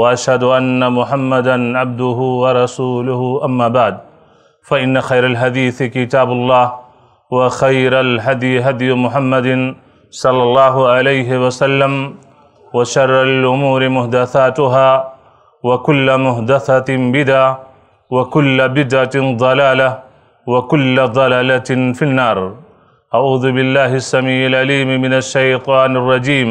واشهد ان محمدا عبده ورسوله اما بعد فان خير الحديث كتاب الله وخير الهدي هدي محمد صلى الله عليه وسلم وشر الامور محدثاتها وكل محدثه بدعه وكل بدعه ضلاله وكل ضلاله في النار اعوذ بالله السميع العليم من الشيطان الرجيم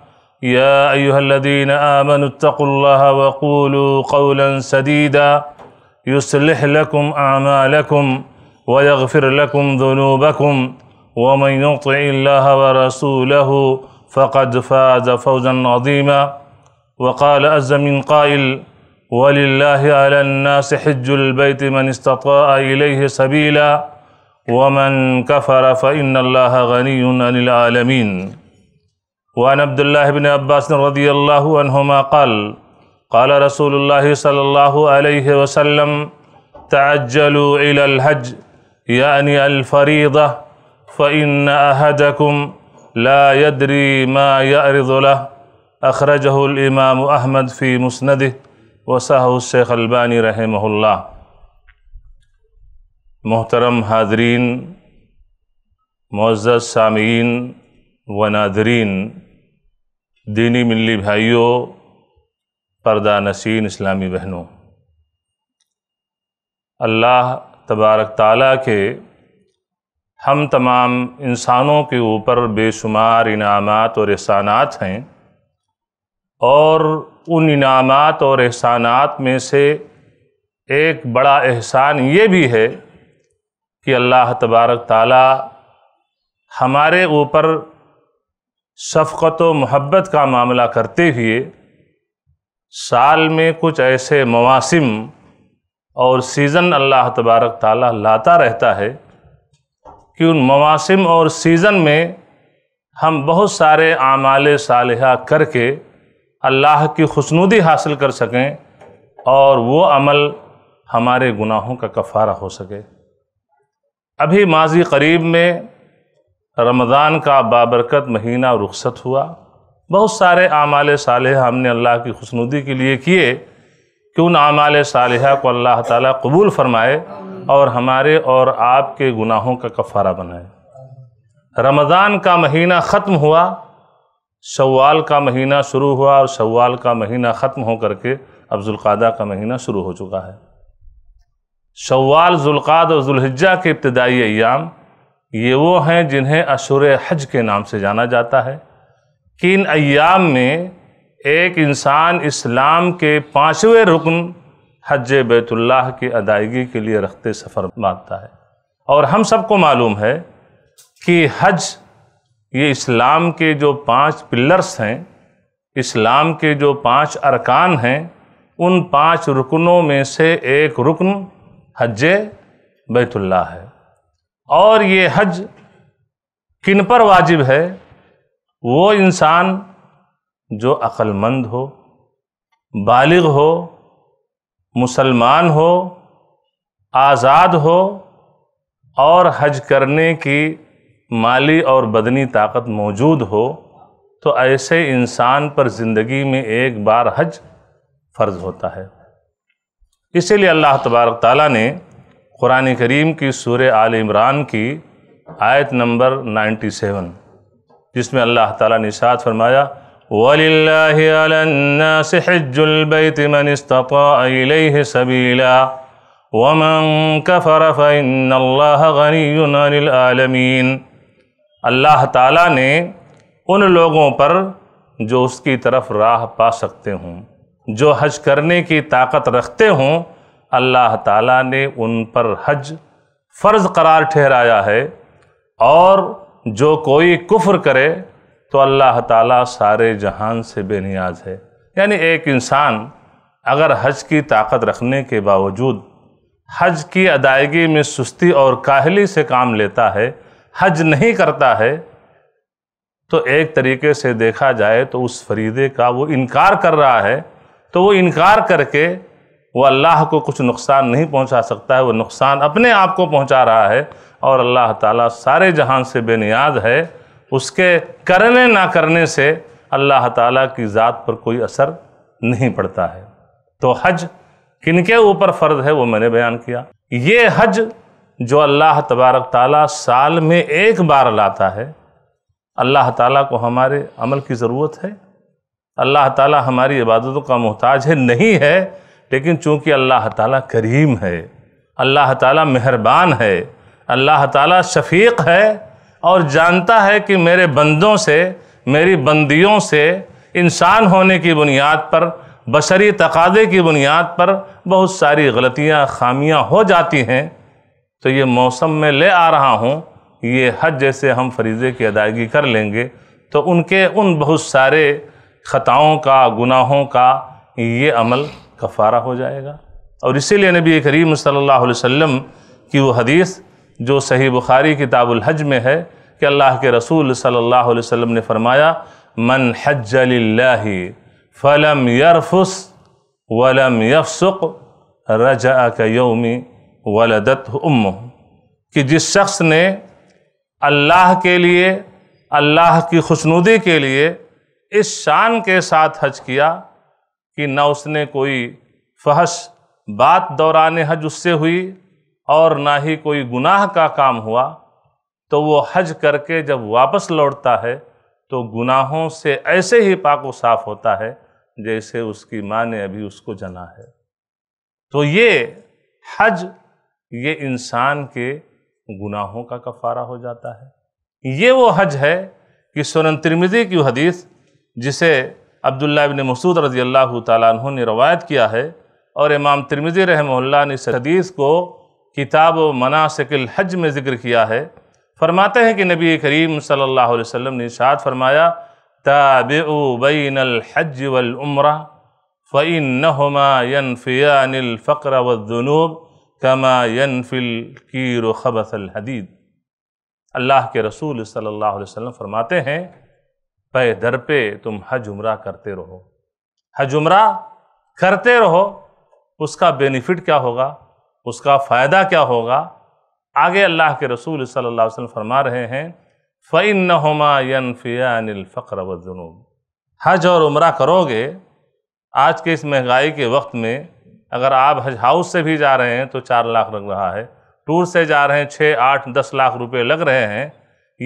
يا أيها الذين آمنوا اتقوا الله وقولوا قولا سديدا يصلح لكم أعمالكم ويغفر لكم ذنوبكم ومن يطع الله ورسوله فقد فاز فوزا عظيما وقال أز من قائل ولله على الناس حج البيت من استطاع إليه سبيلا ومن كفر فإن الله غني عن العالمين وعن عبد الله بن عباس رضي الله عنهما قال قال رسول الله صلى الله عليه وسلم تعجلوا إلى الحج يعني الفريضة فإن أحدكم لا يدري ما يعرض له أخرجه الإمام أحمد في مسنده وصحه الشيخ الباني رحمه الله محترم حاضرين معزز سامعين व नादरीन दीनी मिली भाइयों पर्दा नशीन इस्लामी बहनों अल्लाह तबारक ताला के हम तमाम इंसानों के ऊपर बेशुमार इनामात और एहसानात हैं और उन इनामात और एहसानात में से एक बड़ा एहसान ये भी है कि अल्लाह तबारक ताला हमारे ऊपर शफ़क़त व मोहब्बत का मामला करते हुए साल में कुछ ऐसे मौसम और सीज़न अल्लाह तबारक ताला लाता रहता है कि उन मौसम और सीज़न में हम बहुत सारे आमाल साल करके अल्लाह की खुशनुदी हासिल कर सकें और वो अमल हमारे गुनाहों का कफ़ारा हो सके अभी माजी करीब में रमज़ान का बाबरकत महीना रुखसत हुआ बहुत सारे आमाल साल हमने अल्लाह की खुशनुदी के लिए किए कि उन आमाल साल को अल्लाह ताला कबूल फरमाए और हमारे और आपके गुनाहों का कफ़ारा बनाए रमज़ान का महीना ख़त्म हुआ शवाल का महीना शुरू हुआ और शवाल का महीना ख़त्म हो करके अब जुल्क़ादा का महीना शुरू हो चुका है शवाल जुल्क़ाद और जुल्हिज्जा के इब्तदाई अयाम ये वो हैं जिन्हें अशुर हज के नाम से जाना जाता है कि इन अयाम में एक इंसान इस्लाम के पाँचवें रुकन हज बैतुल्लाह की अदायगी के लिए रखते सफ़र मांगता है और हम सबको मालूम है कि हज ये इस्लाम के जो पांच पिलर्स हैं इस्लाम के जो पांच अरकान हैं उन पांच रुकनों में से एक रुकन हज बैतुल्ला है और ये हज किन पर वाजिब है वो इंसान जो अक्लमंद हो बालिग हो मुसलमान हो आज़ाद हो और हज करने की माली और बदनी ताकत मौजूद हो तो ऐसे इंसान पर ज़िंदगी में एक बार हज फ़र्ज़ होता है इसीलिए अल्लाह तबारक ताली ने क़ुरान करीम की सूर आल इमरान की आयत नंबर 97 जिसमें अल्लाह ताला ने साथ फरमाया अल्लाह ताला ने उन लोगों पर जो उसकी तरफ राह पा सकते हों जो हज करने की ताकत रखते हों अल्लाह ताला ने उन पर हज फ़र्ज़ करार ठहराया है और जो कोई कुफ्र करे तो अल्लाह ताला सारे जहान से बेनियाज है यानी एक इंसान अगर हज की ताकत रखने के बावजूद हज की अदायगी में सुस्ती और काहली से काम लेता है हज नहीं करता है तो एक तरीके से देखा जाए तो उस फरीदे का वो इनकार कर रहा है तो वो इनकार करके वो अल्लाह को कुछ नुकसान नहीं पहुंचा सकता है वो नुकसान अपने आप को पहुंचा रहा है और अल्लाह ताला सारे जहान से बेनियाज है उसके करने ना करने से अल्लाह ताला की ज़ात पर कोई असर नहीं पड़ता है तो हज किन के ऊपर फ़र्ज है वो मैंने बयान किया ये हज जो अल्लाह तबारक ताला साल में एक बार लाता है अल्लाह ताला को हमारे अमल की ज़रूरत है अल्लाह ताला हमारी इबादतों का मोहताज है नहीं है लेकिन चूंकि अल्लाह ताला करीम है अल्लाह ताला मेहरबान है अल्लाह ताला शफीक है और जानता है कि मेरे बंदों से मेरी बंदियों से इंसान होने की बुनियाद पर बशरी तकादे की बुनियाद पर बहुत सारी गलतियां खामियां हो जाती हैं तो ये मौसम में ले आ रहा हूँ ये हज जैसे हम फरीज़े की अदायगी कर लेंगे तो उनके उन बहुत सारे ख़ताओं का गुनाहों का ये अमल कफ़ारा हो जाएगा और इसीलिए नबी करीम सल्लल्लाहु अलैहि वसल्लम की वो हदीस जो सही बुखारी किताबुल हज में है कि अल्लाह के रसूल सल्लल्लाहु अलैहि वसल्लम ने फरमाया मन हज फ़लम यरफुस वलम यफसुक रजा कयोमी वलदत उम कि जिस शख्स ने अल्लाह के लिए अल्लाह की खुशनुदी के लिए इस शान के साथ हज किया कि ना उसने कोई फहश बात दौरान हज उससे हुई और ना ही कोई गुनाह का काम हुआ तो वो हज करके जब वापस लौटता है तो गुनाहों से ऐसे ही पाक साफ होता है जैसे उसकी माँ ने अभी उसको जना है तो ये हज ये इंसान के गुनाहों का कफारा हो जाता है ये वो हज है कि सोनन की हदीस जिसे अब्दुल्ला इबन मसूद रज़ी अल्लाह तु ने रवायत किया है और इमाम तिरमिज़ी रहमल्ला ने इस हदीस को किताब मनासिकिल हज में ज़िक्र किया है फरमाते हैं कि नबी करीम सल्लल्लाहु अलैहि वसल्लम ने इशाद फरमाया ताबु बैन हज वलउमरा फ़ैन नहमा यन फ़ियानिल फ़क्र वनूब कमा यन अल्लाह के रसूल सल्लल्लाहु अलैहि वसल्लम फरमाते हैं पे दर पे तुम हज उमरा करते रहो हज उमरा करते रहो उसका बेनिफिट क्या होगा उसका फ़ायदा क्या होगा आगे अल्लाह के रसूल सल्लल्लाहु अलैहि वसल्लम फरमा रहे हैं फ़ैन नहमा यनफ़ियानफ़्र हज और उम्र करोगे आज के इस महंगाई के वक्त में अगर आप हज हाउस से भी जा रहे हैं तो चार लाख लग रहा है टूर से जा रहे हैं छः आठ दस लाख रुपए लग रहे हैं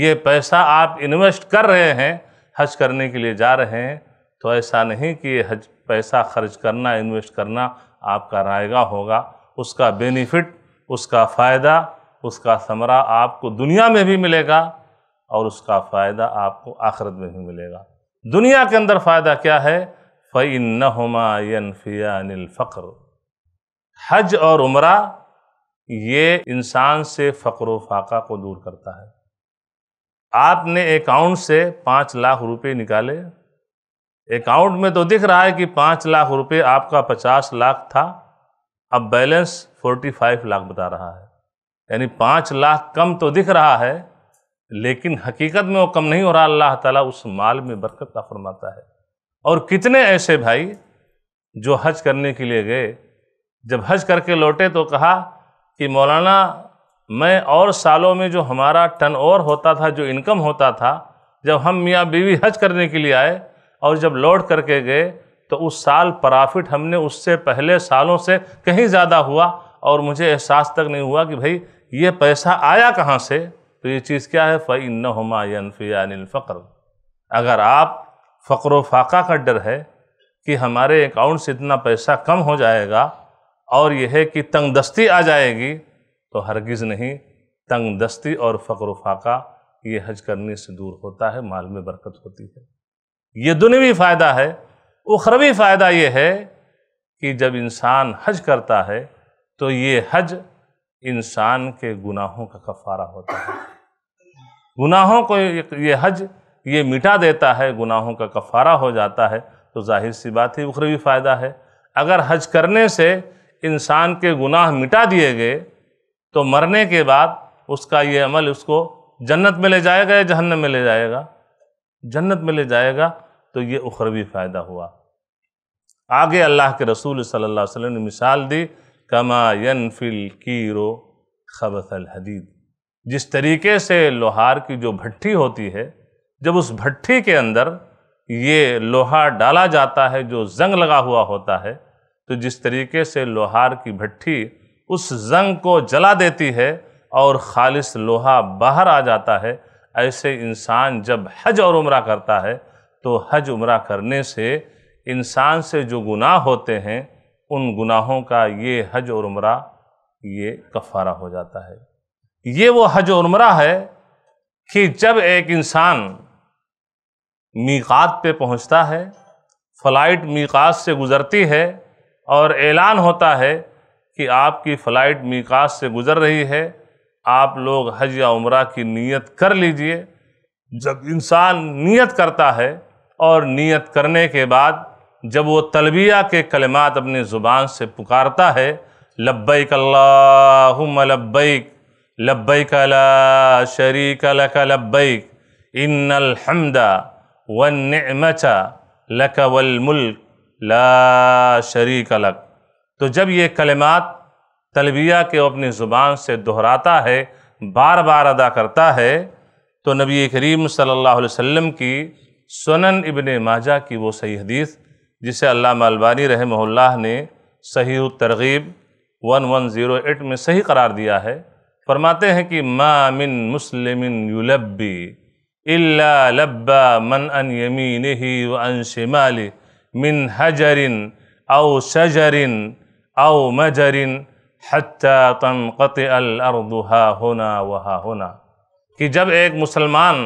ये पैसा आप इन्वेस्ट कर रहे हैं हज करने के लिए जा रहे हैं तो ऐसा नहीं कि हज पैसा खर्च करना इन्वेस्ट करना आपका रायगा होगा उसका बेनिफिट उसका फ़ायदा उसका समरा आपको दुनिया में भी मिलेगा और उसका फ़ायदा आपको आखरत में भी मिलेगा दुनिया के अंदर फ़ायदा क्या है फ़ैन नमायनफ़ियानफ़्र हज और उम्र ये इंसान से फ़क्र फाका को दूर करता है आपने अकाउंट से पाँच लाख रुपए निकाले अकाउंट में तो दिख रहा है कि पाँच लाख रुपए आपका पचास लाख था अब बैलेंस फोर्टी फाइव लाख बता रहा है यानी पाँच लाख कम तो दिख रहा है लेकिन हकीकत में वो कम नहीं हो रहा अल्लाह ताला उस माल में बरकत का फरमाता है और कितने ऐसे भाई जो हज करने के लिए गए जब हज करके लौटे तो कहा कि मौलाना मैं और सालों में जो हमारा टर्न ओवर होता था जो इनकम होता था जब हम मियाँ बीवी हज करने के लिए आए और जब लौट करके गए तो उस साल प्रॉफिट हमने उससे पहले सालों से कहीं ज़्यादा हुआ और मुझे एहसास तक नहीं हुआ कि भाई ये पैसा आया कहाँ से तो ये चीज़ क्या है फ़ैन न हमा फ़क्र अगर आप फ़क्र फाका का डर है कि हमारे अकाउंट से इतना पैसा कम हो जाएगा और यह है कि तंगदस्ती आ जाएगी तो हरगिज़ नहीं तंग दस्ती और फ़क्र फाका ये हज करने से दूर होता है माल में बरकत होती है ये दुनियावी फ़ायदा है उखरवी फ़ायदा ये है कि जब इंसान हज करता है तो ये हज इंसान के गुनाहों का कफारा होता है गुनाहों को ये हज ये मिटा देता है गुनाहों का कफारा हो जाता है तो जाहिर सी बात है उखरवी फ़ायदा है अगर हज करने से इंसान के गुनाह मिटा दिए गए तो मरने के बाद उसका ये अमल उसको जन्नत में ले जाएगा या जहन्नम में ले जाएगा जन्नत में ले जाएगा तो ये उखरवी फ़ायदा हुआ आगे अल्लाह के रसूल सल्लल्लाहु अलैहि वसल्लम ने मिसाल दी कमा फिल कीरो खबसल हदीद जिस तरीके से लोहार की जो भट्टी होती है जब उस भट्टी के अंदर ये लोहा डाला जाता है जो जंग लगा हुआ होता है तो जिस तरीके से लोहार की भट्टी उस जंग को जला देती है और खालिस लोहा बाहर आ जाता है ऐसे इंसान जब हज और उम्र करता है तो हज उम्र करने से इंसान से जो गुनाह होते हैं उन गुनाहों का ये हज और उम्र ये कफारा हो जाता है ये वो हज और उम्र है कि जब एक इंसान मीकात पे पहुंचता है फ्लाइट मीकात से गुज़रती है और ऐलान होता है कि आपकी फ़्लाइट मीकास से गुज़र रही है आप लोग हज या उम्र की नीयत कर लीजिए जब इंसान नीयत करता है और नीयत करने के बाद जब वो तलबिया के कलमात अपनी ज़ुबान से पुकारता है लब्बैक अल्लाहुम लब्बैक लब्बैक ला शरीक लक लब्बैक इन्नल हमदा वन लक वल मुल्क ला शरीक लक तो जब ये कलमात तलबिया के अपनी ज़ुबान से दोहराता है बार बार अदा करता है तो नबी करीम सल्लल्लाहु अलैहि वसल्लम की सुनन इबन माजा की वो सही हदीस जिसे अल्लाह अलबानी रहमल्ला ने सही तरगीब वन वन ज़ीरो एट में सही करार दिया है फरमाते हैं कि मामिन मुस्लिम युलब्बी इल्ला लब्बा मन अन यमीन ही व अन शिमाली मिन हजरिन औ शजरिन अव मजरिन हत्ता तनक़त अलअर्द हा होना वहा होना कि जब एक मुसलमान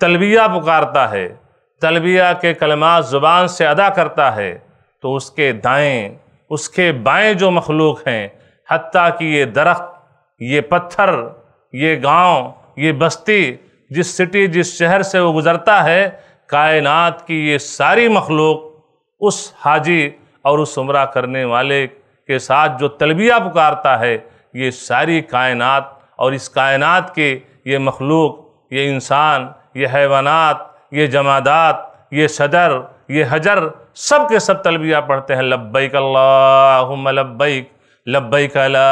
तलबिया पुकारता है तलबिया के कलमा ज़ुबान से अदा करता है तो उसके दाएँ उसके बाएँ जो मखलूक हैं हती कि ये दरख्त ये पत्थर ये गाँव ये बस्ती जिस सिटी जिस शहर से वो गुज़रता है कायनात की ये सारी मखलूक उस हाजी और उस उम्र करने वाले के साथ जो तलबिया पुकारता है ये सारी कायनात और इस कायनात के ये मखलूक ये इंसान ये हैवानात ये जमादात ये सदर ये हजर सब के सब तलबिया पढ़ते हैं लब्बैक अल्लाहुम्म लब्बैक लब्बैक ला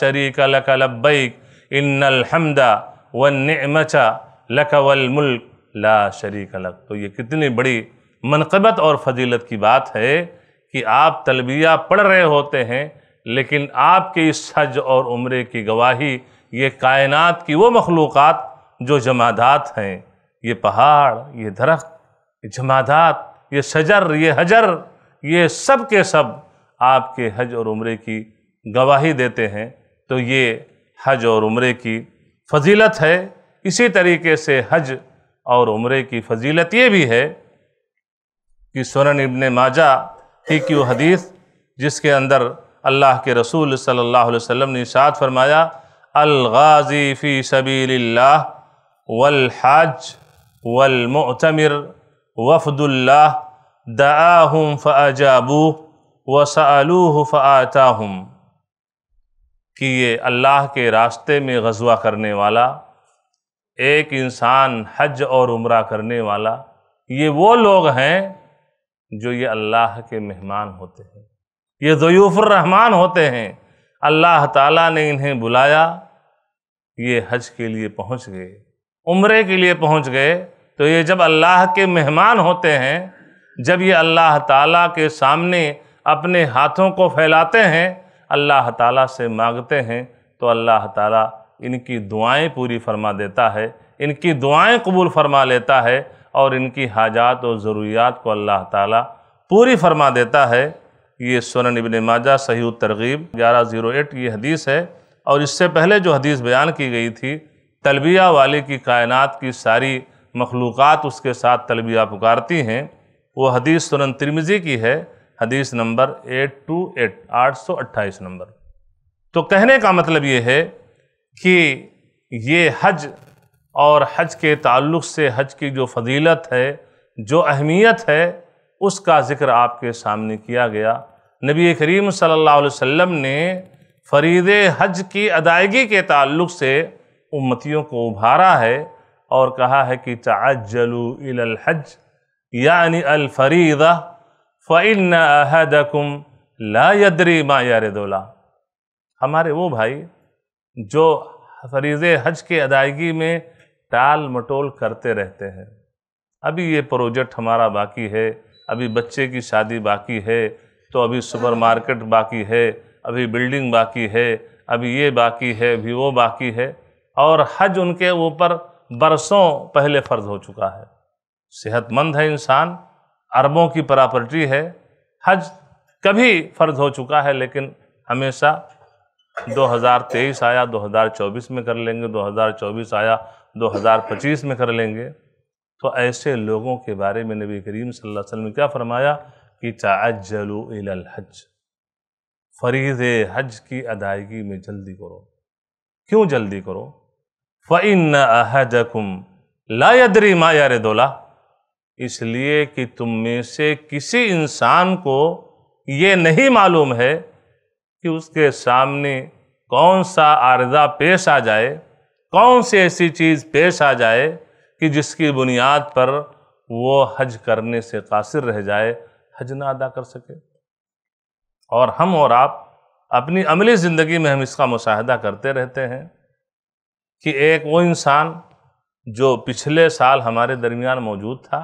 शरीक लक लब्बैक इन्नल हमदा व लक वल मुल्क ला शरीक लक तो ये कितनी बड़ी मनकबत और फजीलत की बात है कि आप तलबिया पढ़ रहे होते हैं लेकिन आपके इस हज और उम्र की गवाही ये कायनात की वो मखलूक़ जो जमादात हैं ये पहाड़ ये दरख्त ये जमादात ये शजर ये हजर ये सब के सब आपके हज और उम्र की गवाही देते हैं तो ये हज और उम्र की फजीलत है इसी तरीके से हज और उम्र की फजीलत ये भी है कि सुनन इब्ने माजा थी की वो हदीस जिसके अंदर अल्लाह के रसूल सल्लल्लाहु अलैहि वसल्लम ने इशाद फरमाया अलगाजी फ़ी वल वलहज वलमतमिर वफदुल्ला दाहम फ़ाजाबू वसालूह फ़ाताहम कि ये अल्लाह के रास्ते में गजवा करने वाला एक इंसान हज और उम्र करने वाला ये वो लोग हैं जो ये अल्लाह के मेहमान होते हैं ये रहमान होते हैं अल्लाह ताला ने इन्हें बुलाया ये हज के लिए पहुंच गए उम्रे के लिए पहुंच गए तो ये जब अल्लाह के मेहमान होते हैं जब ये अल्लाह ताला के सामने अपने हाथों को फैलाते हैं अल्लाह ताला से मांगते हैं तो अल्लाह ताला इनकी दुआएं पूरी फरमा देता है इनकी दुआएं कबूल फरमा लेता है और इनकी हाजात और ज़रूरियात को अल्लाह ताला पूरी फरमा देता है ये सोन इबन माजा सही तरगीब ग्यारह ज़ीरो एट ये हदीस है और इससे पहले जो हदीस बयान की गई थी तलबिया वाले की कायनात की सारी मखलूक़ उसके साथ तलबिया पुकारती हैं वो हदीस सोन तिरमिज़ी की है हदीस नंबर एट टू एट आठ सौ अट्ठाईस नंबर तो कहने का मतलब ये है कि ये हज और हज के ताल्लुक़ से हज की जो फजीलत है जो अहमियत है उसका ज़िक्र आपके सामने किया गया नबी करीम सल्लल्लाहु अलैहि वसल्लम ने फरीद हज की अदायगी के ताल्लुक़ से उम्मतियों को उभारा है और कहा है कि तजलू हज यानी अलफरीद फ़िन अहदकुम ला यदरी मा यारदोला हमारे वो भाई जो फरीद हज के अदायगी में टाल मटोल करते रहते हैं अभी ये प्रोजेक्ट हमारा बाकी है अभी बच्चे की शादी बाकी है तो अभी सुपरमार्केट बाकी है अभी बिल्डिंग बाकी है अभी ये बाकी है अभी वो बाकी है और हज उनके ऊपर बरसों पहले फ़र्ज हो चुका है सेहतमंद है इंसान अरबों की प्रॉपर्टी है हज कभी फ़र्ज हो चुका है लेकिन हमेशा 2023 आया 2024 में कर लेंगे 2024 आया 2025 में कर लेंगे तो ऐसे लोगों के बारे में नबी करीम सल्लल्लाहु अलैहि वसल्लम ने क्या फरमाया कि ताजलो हज फरीज हज की अदायगी में जल्दी करो क्यों जल्दी करो फ़िन अहदकुम लादरी माया रेदोला इसलिए कि तुम में से किसी इंसान को ये नहीं मालूम है कि उसके सामने कौन सा आर्जा पेश आ जाए कौन सी ऐसी चीज़ पेश आ जाए कि जिसकी बुनियाद पर वो हज करने से कासिर रह जाए हज ना अदा कर सके और हम और आप अपनी अमली ज़िंदगी में हम इसका मुशाहदा करते रहते हैं कि एक वो इंसान जो पिछले साल हमारे दरमियान मौजूद था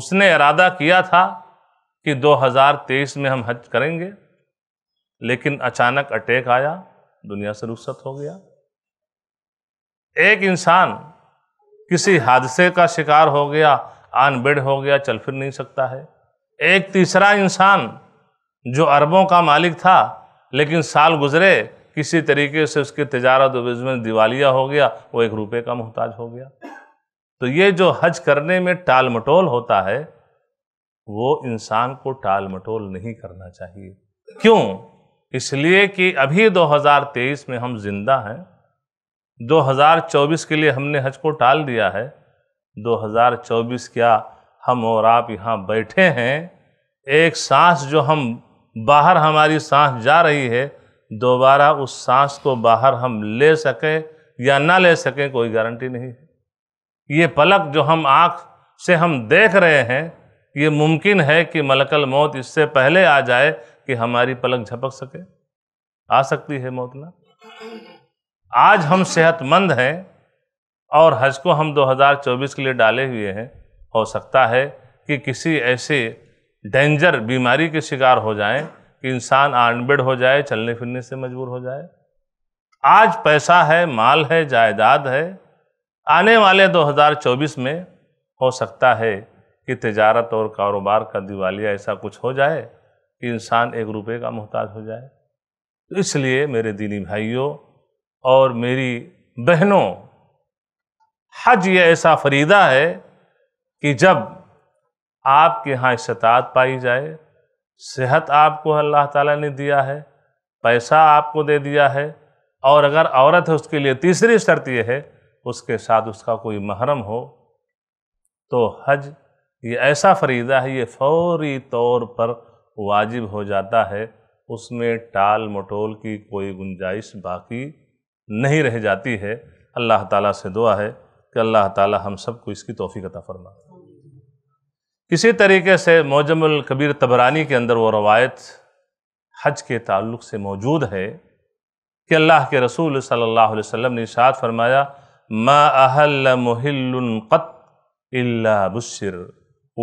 उसने इरादा किया था कि 2023 में हम हज करेंगे लेकिन अचानक अटैक आया दुनिया से रुखसत हो गया एक इंसान किसी हादसे का शिकार हो गया अनबेड हो गया चल फिर नहीं सकता है एक तीसरा इंसान जो अरबों का मालिक था लेकिन साल गुजरे किसी तरीके से उसकी तजारत बिजनेस दिवालिया हो गया वो एक रुपये का मोहताज हो गया तो ये जो हज करने में टाल मटोल होता है वो इंसान को टाल मटोल नहीं करना चाहिए क्यों इसलिए कि अभी 2023 में हम जिंदा हैं 2024 के लिए हमने हज को टाल दिया है 2024 क्या हम और आप यहाँ बैठे हैं एक सांस जो हम बाहर हमारी सांस जा रही है दोबारा उस सांस को बाहर हम ले सकें या ना ले सकें कोई गारंटी नहीं है ये पलक जो हम आँख से हम देख रहे हैं ये मुमकिन है कि मलकल मौत इससे पहले आ जाए कि हमारी पलक झपक सके आ सकती है मौत ना आज हम सेहतमंद हैं और हज को हम 2024 के लिए डाले हुए हैं हो सकता है कि किसी ऐसे डेंजर बीमारी के शिकार हो जाएं कि इंसान आनबेड हो जाए चलने फिरने से मजबूर हो जाए आज पैसा है माल है जायदाद है आने वाले 2024 में हो सकता है कि तजारत और कारोबार का दिवालिया ऐसा कुछ हो जाए कि इंसान एक रुपये का मोहताज हो जाए तो इसलिए मेरे दीनी भाइयों और मेरी बहनों हज ये ऐसा फरीदा है कि जब आपके यहाँ इस्तात पाई जाए सेहत आपको अल्लाह ताला ने दिया है पैसा आपको दे दिया है और अगर औरत है उसके लिए तीसरी शर्त यह है उसके साथ उसका कोई महरम हो तो हज ये ऐसा फरीदा है ये फौरी तौर पर वाजिब हो जाता है उसमें टाल मटोल की कोई गुंजाइश बाकी नहीं रह जाती है अल्लाह ताला से दुआ है कि अल्लाह ताला हम सबको इसकी तोफ़ी अता फरमा इसी तरीके से मौजमल कबीर तबरानी के अंदर वो रवायत हज के ताल्लुक से मौजूद है कि अल्लाह के रसूल सल्लल्लाहु अलैहि वसल्लम ने इशाद फरमाया मा अहल कत इल्ला बुशर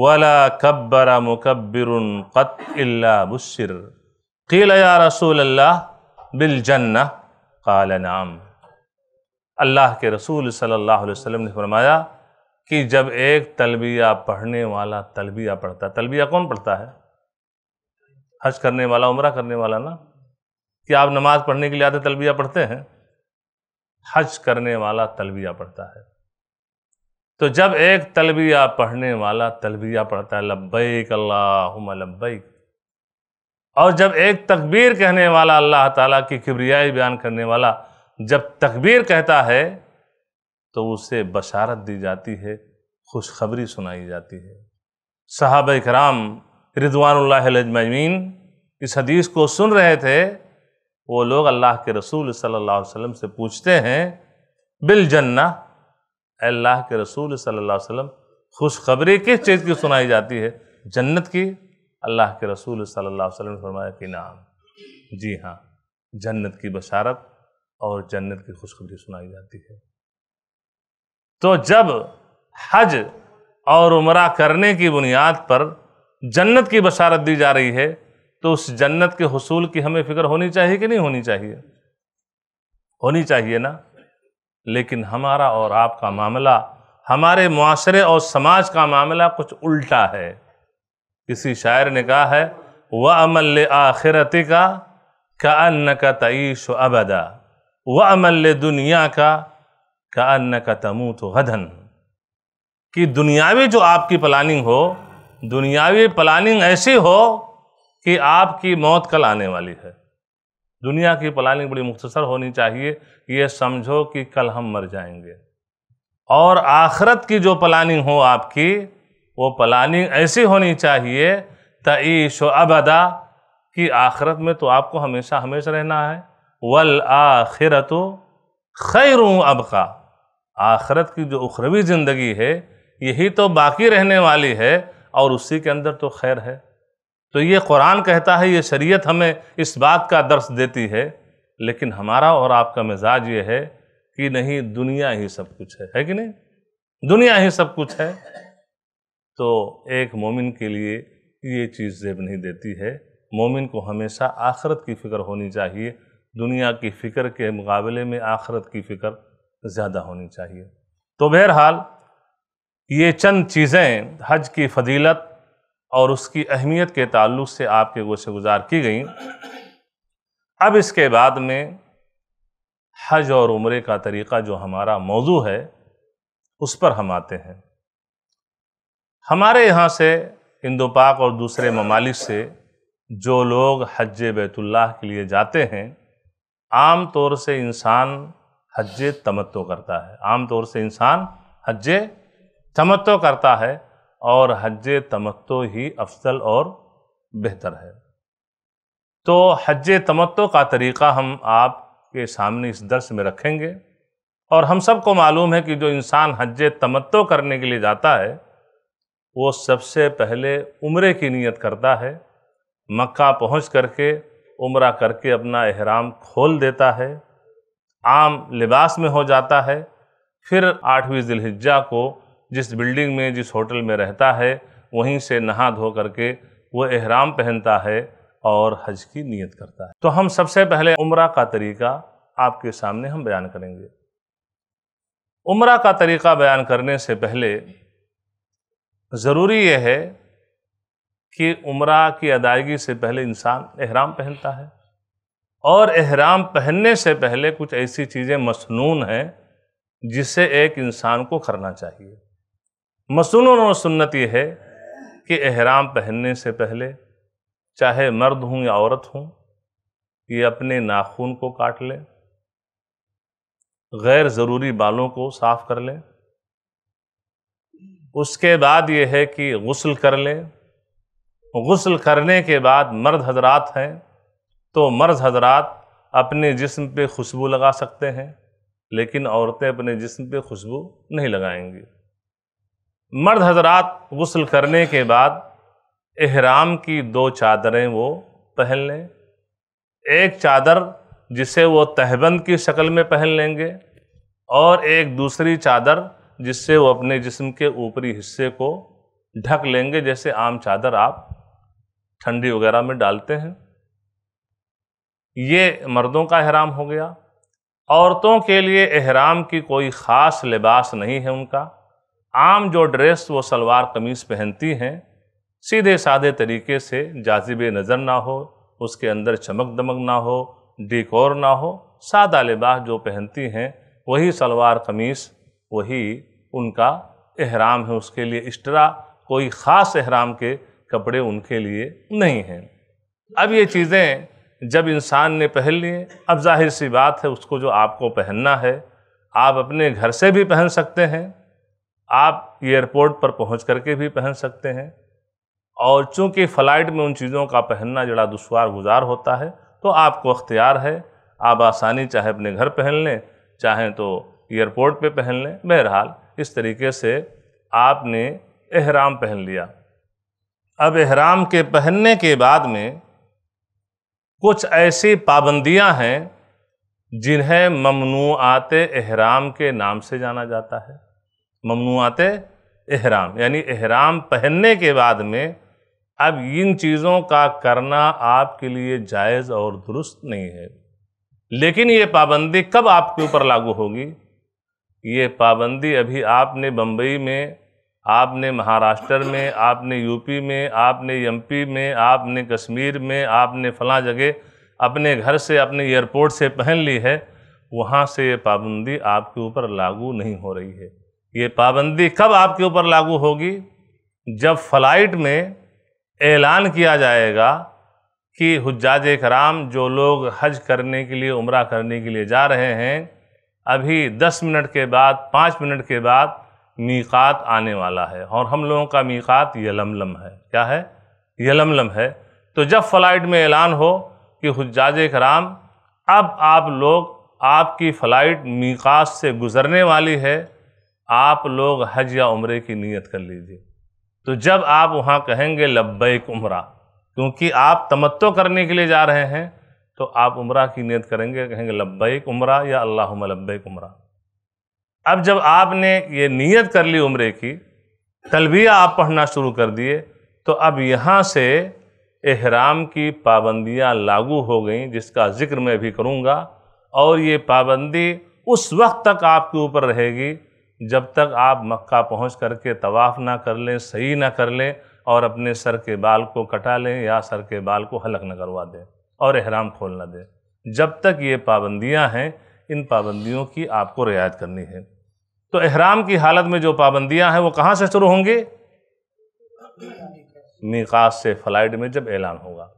वला कब्बर मुकब्बिर क़त इल्ला बुशर क़ील या रसूल अल्लाह बिल जन्ना काल नाम अल्लाह के रसूल सल्लल्लाहु अलैहि वसल्लम ने फरमाया कि जब एक तलबिया पढ़ने वाला तलबिया पढ़ता तलबिया कौन पढ़ता है हज करने वाला उम्र करने वाला ना कि आप नमाज पढ़ने के लिए आते तलबिया पढ़ते हैं हज करने वाला तलबिया पढ़ता है तो जब एक तलबिया पढ़ने वाला तलबिया पढ़ता है लब्बैक अल्लाह लब्बैक और जब एक तकबीर कहने वाला अल्लाह ताला की किबरियाई बयान करने वाला जब तकबीर कहता है तो उसे बशारत दी जाती है खुशखबरी सुनाई जाती है साहब कराम रिजवानजमीन इस हदीस को सुन रहे थे वो लोग अल्लाह के रसूल सल्लल्लाहु अलैहि वसल्लम से पूछते हैं बिल जन्ना अल्लाह के रसूल सल्लल्लाहु अलैहि वसल्लम खुशखबरी किस चीज़ की सुनाई जाती है जन्नत की अल्लाह के रसूल सल्लल्लाहु अलैहि वसल्लम ने फरमाया कि नाम जी हाँ जन्नत की बशारत और जन्नत की खुशखबरी सुनाई जाती है तो जब हज और उम्र करने की बुनियाद पर जन्नत की बशारत दी जा रही है तो उस जन्नत के हसूल की हमें फिक्र होनी चाहिए कि नहीं होनी चाहिए होनी चाहिए ना लेकिन हमारा और आपका मामला हमारे माशरे और समाज का मामला कुछ उल्टा है किसी शायर ने कहा है व अमल आखिरत का का अन्न का तईश अबदा व अमल दुनिया का का अन्न का तमूत कि दुनियावी जो आपकी प्लानिंग हो दुनियावी प्लानिंग ऐसी हो कि आपकी मौत कल आने वाली है दुनिया की प्लानिंग बड़ी मुख्तसर होनी चाहिए ये समझो कि कल हम मर जाएंगे और आखरत की जो प्लानिंग हो आपकी वो प्लानिंग ऐसी होनी चाहिए तईश अबदा कि आखिरत में तो आपको हमेशा हमेशा रहना है वल आखिरत खैर अब का आखरत की जो उखरवी ज़िंदगी है यही तो बाकी रहने वाली है और उसी के अंदर तो खैर है तो ये कुरान कहता है ये शरीयत हमें इस बात का दर्श देती है लेकिन हमारा और आपका मिजाज ये है कि नहीं दुनिया ही सब कुछ है है कि नहीं दुनिया ही सब कुछ है तो एक मोमिन के लिए ये चीज़ जेब नहीं देती है मोमिन को हमेशा आखरत की फ़िक्र होनी चाहिए दुनिया की फ़िक्र के मुकाबले में आखरत की फ़िक्र ज़्यादा होनी चाहिए तो बहरहाल ये चंद चीज़ें हज की फजीलत और उसकी अहमियत के ताल्लुक से आपके गोशे गुजार की गई अब इसके बाद में हज और उम्र का तरीक़ा जो हमारा मौजू है उस पर हम आते हैं हमारे यहाँ से इंदो पाक और दूसरे ममालिक से जो लोग हज बैतुल्लाह के लिए जाते हैं आम तौर से इंसान हज तमत्तो करता है आम तौर से इंसान हज तमत्तो करता है और हज तमत्तो ही अफजल और बेहतर है तो हज तमत्तो का तरीक़ा हम आपके सामने इस दर्श में रखेंगे और हम सबको मालूम है कि जो इंसान हज तमत्तो करने के लिए जाता है वो सबसे पहले उम्र की नीयत करता है मक्का पहुँच करके उम्र करके अपना एहराम खोल देता है आम लिबास में हो जाता है फिर आठवीं दिलहिज्जा को जिस बिल्डिंग में जिस होटल में रहता है वहीं से नहा धो करके वो एहराम पहनता है और हज की नीयत करता है तो हम सबसे पहले उम्र का तरीका आपके सामने हम बयान करेंगे उम्र का तरीका बयान करने से पहले ज़रूरी यह है कि उम्र की अदायगी से पहले इंसान एहराम पहनता है और एहराम पहनने से पहले कुछ ऐसी चीज़ें मसनून हैं जिसे एक इंसान को करना चाहिए मसनून और सुन्नत यह है कि एहराम पहनने से पहले चाहे मर्द हों या औरत हों ये अपने नाखून को काट लें गैर ज़रूरी बालों को साफ़ कर लें उसके बाद ये है कि गसल कर ले गसल करने के बाद मर्द हजरात हैं तो मर्द हजरात अपने जिस्म पे खुशबू लगा सकते हैं लेकिन औरतें अपने जिस्म पे खुशबू नहीं लगाएंगी मर्द हजरात गसल करने के बाद एहराम की दो चादरें वो पहन लें एक चादर जिसे वो तहबंद की शक्ल में पहन लेंगे और एक दूसरी चादर जिससे वो अपने जिस्म के ऊपरी हिस्से को ढक लेंगे जैसे आम चादर आप ठंडी वगैरह में डालते हैं ये मर्दों का अहराम हो गया औरतों के लिए अहराम की कोई ख़ास लिबास नहीं है उनका आम जो ड्रेस वो सलवार कमीज़ पहनती हैं सीधे साधे तरीके से जाजिब नज़र ना हो उसके अंदर चमक दमक ना हो डिकोर ना हो सादा लिबास जो पहनती हैं वही सलवार कमीज़ वही उनका एहराम है उसके लिए इस्ट्रा कोई ख़ास एहराम के कपड़े उनके लिए नहीं हैं अब ये चीज़ें जब इंसान ने पहन लिए अब जाहिर सी बात है उसको जो आपको पहनना है आप अपने घर से भी पहन सकते हैं आप एयरपोर्ट पर पहुंच करके भी पहन सकते हैं और चूंकि फ़्लाइट में उन चीज़ों का पहनना जड़ा दुशवार गुजार होता है तो आपको अख्तियार है आप आसानी चाहे अपने घर पहन लें चाहें तो एयरपोर्ट पे पहन लें बहरहाल इस तरीके से आपने एहराम पहन लिया अब एहराम के पहनने के बाद में कुछ ऐसी पाबंदियां हैं जिन्हें ममनूआत एहराम के नाम से जाना जाता है ममनूआत एहराम यानी एहराम पहनने के बाद में अब इन चीज़ों का करना आपके लिए जायज़ और दुरुस्त नहीं है लेकिन ये पाबंदी कब आपके ऊपर लागू होगी ये पाबंदी अभी आपने बम्बई में आपने महाराष्ट्र में आपने यूपी में आपने एमपी में आपने कश्मीर में आपने फला जगह अपने घर से अपने एयरपोर्ट से पहन ली है वहाँ से ये पाबंदी आपके ऊपर लागू नहीं हो रही है ये पाबंदी कब आपके ऊपर लागू होगी जब फ्लाइट में ऐलान किया जाएगा कि हजाज कराम जो लोग हज करने के लिए उम्र करने के लिए जा रहे हैं अभी दस मिनट के बाद पाँच मिनट के बाद मीकात आने वाला है और हम लोगों का मीकात यलमलम है क्या है यलमलम है तो जब फ़्लाइट में ऐलान हो कि हजाज कराम अब आप लोग आपकी फ़्लाइट मीकात से गुज़रने वाली है आप लोग हज या उम्र की नीयत कर लीजिए तो जब आप वहाँ कहेंगे लब्बैक उम्र क्योंकि आप तमत्तो करने के लिए जा रहे हैं तो आप उम्र की नीयत करेंगे कहेंगे लब्बैक उम्र या अल्लाह लब्बैक उम्र अब जब आपने ये नीयत कर ली उम्र की तलबिया आप पढ़ना शुरू कर दिए तो अब यहाँ से एहराम की पाबंदियाँ लागू हो गई जिसका ज़िक्र मैं भी करूँगा और ये पाबंदी उस वक्त तक आपके ऊपर रहेगी जब तक आप मक्का पहुँच कर के तवाफ़ ना कर लें सही ना कर लें और अपने सर के बाल को कटा लें या सर के बाल को हलक न करवा दें और अहराम खोल ना दें जब तक ये पाबंदियाँ हैं इन पाबंदियों की आपको रियायत करनी है तो अहराम की हालत में जो पाबंदियाँ हैं वो कहाँ से शुरू होंगी निकास से फ्लाइट में जब ऐलान होगा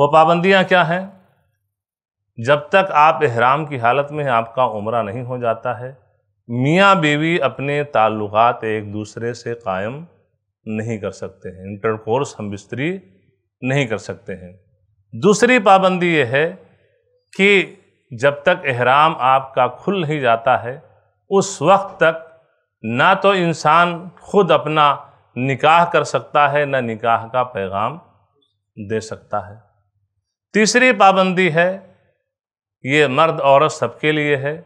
वो पाबंदियाँ क्या हैं जब तक आप अहराम की हालत में आपका उम्र नहीं हो जाता है मियाँ बीवी अपने ताल्लुक़ात एक दूसरे से कायम नहीं कर सकते हैं इंटरकोर्स हम बिस्तरी नहीं कर सकते हैं दूसरी पाबंदी ये है कि जब तक एहराम आपका खुल नहीं जाता है उस वक्त तक ना तो इंसान खुद अपना निकाह कर सकता है ना निकाह का पैगाम दे सकता है तीसरी पाबंदी है ये मर्द औरत सबके लिए है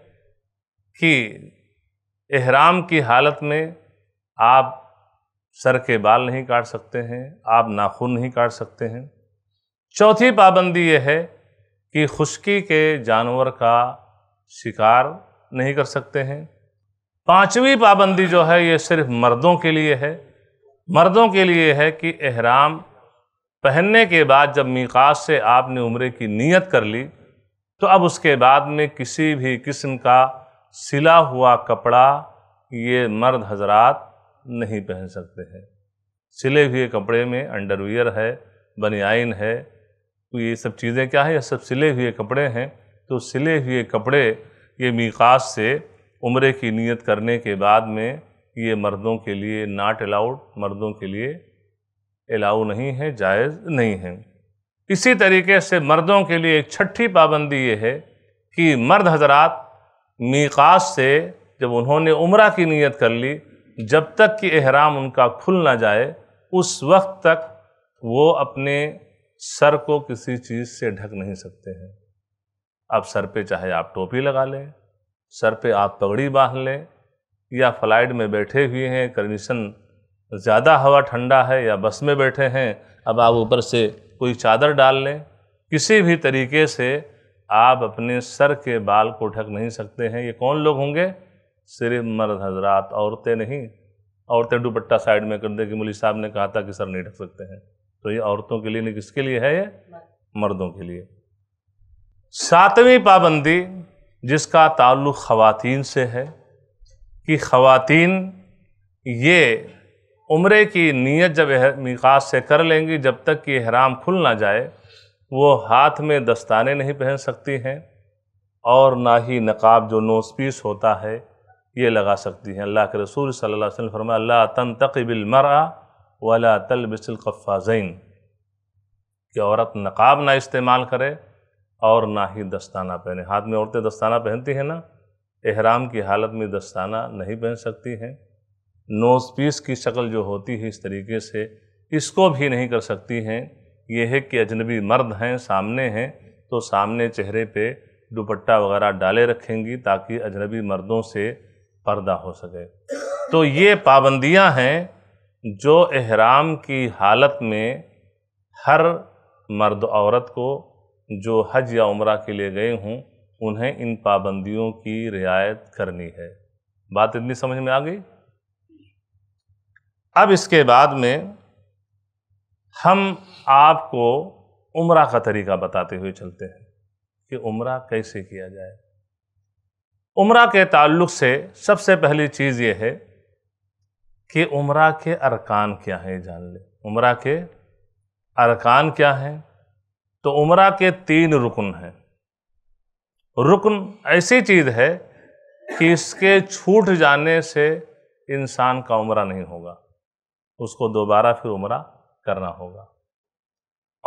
कि एहराम की हालत में आप सर के बाल नहीं काट सकते हैं आप नाखून नहीं काट सकते हैं चौथी पाबंदी यह है कि खुश्की के जानवर का शिकार नहीं कर सकते हैं पांचवी पाबंदी जो है ये सिर्फ मर्दों के लिए है मर्दों के लिए है कि एहराम पहनने के बाद जब मीकात से आपने उम्र की नीयत कर ली तो अब उसके बाद में किसी भी किस्म का सिला हुआ कपड़ा ये मर्द हजरात नहीं पहन सकते हैं सिले हुए कपड़े में अंडरवियर है बनियाइन है तो ये सब चीज़ें क्या है ये सब सिले हुए कपड़े हैं तो सिले हुए कपड़े ये मीकात से उम्र की नीयत करने के बाद में ये मर्दों के लिए नाट अलाउड मर्दों के लिए अलाउ नहीं है जायज़ नहीं है इसी तरीके से मर्दों के लिए एक छठी पाबंदी ये है कि मर्द हजरात मीकास से जब उन्होंने उम्र की नीयत कर ली जब तक कि एहराम उनका खुल ना जाए उस वक्त तक वो अपने सर को किसी चीज़ से ढक नहीं सकते हैं अब सर पे चाहे आप टोपी लगा लें सर पे आप पगड़ी बांध लें या फ्लाइट में बैठे हुए हैं कंडीशन ज़्यादा हवा ठंडा है या बस में बैठे हैं अब आप ऊपर से कोई चादर डाल लें किसी भी तरीके से आप अपने सर के बाल को ढक नहीं सकते हैं ये कौन लोग होंगे सिर्फ मर्द हजरात औरतें नहीं औरतें दुपट्टा साइड में कर दे कि मुली साहब ने कहा था कि सर नहीं ढक सकते हैं तो ये औरतों के लिए नहीं किसके लिए है ये मर्दों के लिए सातवीं पाबंदी जिसका ताल्लुक़ ख़वातीन से है कि ख़वातीन ये उम्रे की नीयत जब मिकास से कर लेंगी जब तक कि हराम खुल ना जाए वो हाथ में दस्ताने नहीं पहन सकती हैं और ना ही नकाब जो नोस पीस होता है ये लगा सकती हैं अल्लाह के रसूल सल्लल्लाहु अलैहि वसल्लम फरमाया अल्लाह तन तकबिल मरा वाला तल बिसलकफ़ाजैन कि औरत नकाब ना इस्तेमाल करे और ना ही दस्ताना पहने हाथ में औरतें दस्ताना पहनती हैं ना एहराम की हालत में दस्ताना नहीं पहन सकती हैं नोज़ पीस की शक्ल जो होती है इस तरीके से इसको भी नहीं कर सकती हैं यह है कि अजनबी मर्द हैं सामने हैं तो सामने चेहरे पे दुपट्टा वगैरह डाले रखेंगी ताकि अजनबी मर्दों से पर्दा हो सके तो ये पाबंदियां हैं जो एहराम की हालत में हर मर्द औरत को जो हज या उम्र के लिए गए हों उन्हें इन पाबंदियों की रियायत करनी है बात इतनी समझ में आ गई अब इसके बाद में हम आपको उम्र का तरीका बताते हुए चलते हैं कि उम्र कैसे किया जाए उम्र के ताल्लुक से सबसे पहली चीज़ ये है कि उम्र के अरकान क्या हैं जान ले उम्र के अरकान क्या हैं तो उम्र के तीन रुकन हैं रुकन ऐसी चीज़ है कि इसके छूट जाने से इंसान का उम्र नहीं होगा उसको दोबारा फिर उम्र करना होगा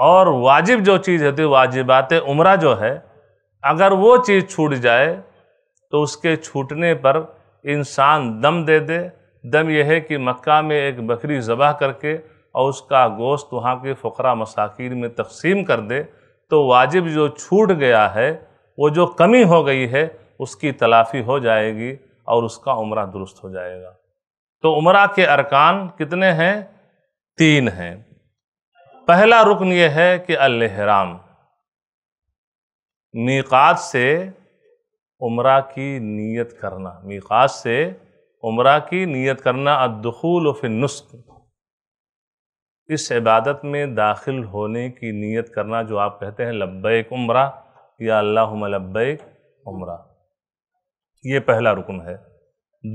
और वाजिब जो चीज़ होती है वाजिबात उम्र जो है अगर वो चीज़ छूट जाए तो उसके छूटने पर इंसान दम दे दे दम यह है कि मक्का में एक बकरी ज़बह करके और उसका गोश्त वहाँ के फ़करा मसाकिन में तकसीम कर दे तो वाजिब जो छूट गया है वो जो कमी हो गई है उसकी तलाफ़ी हो जाएगी और उसका उम्र दुरुस्त हो जाएगा तो उम्र के अरकान कितने हैं तीन हैं पहला रुकन ये है कि अलहराम मीकात से उम्र की नीयत करना मीकात से उम्र की नीयत करना अदखूल नुस्ख इस इबादत में दाखिल होने की नीयत करना जो आप कहते हैं लब्बैक उम्र या अल्लाह लब्बैक उम्र ये पहला रुकन है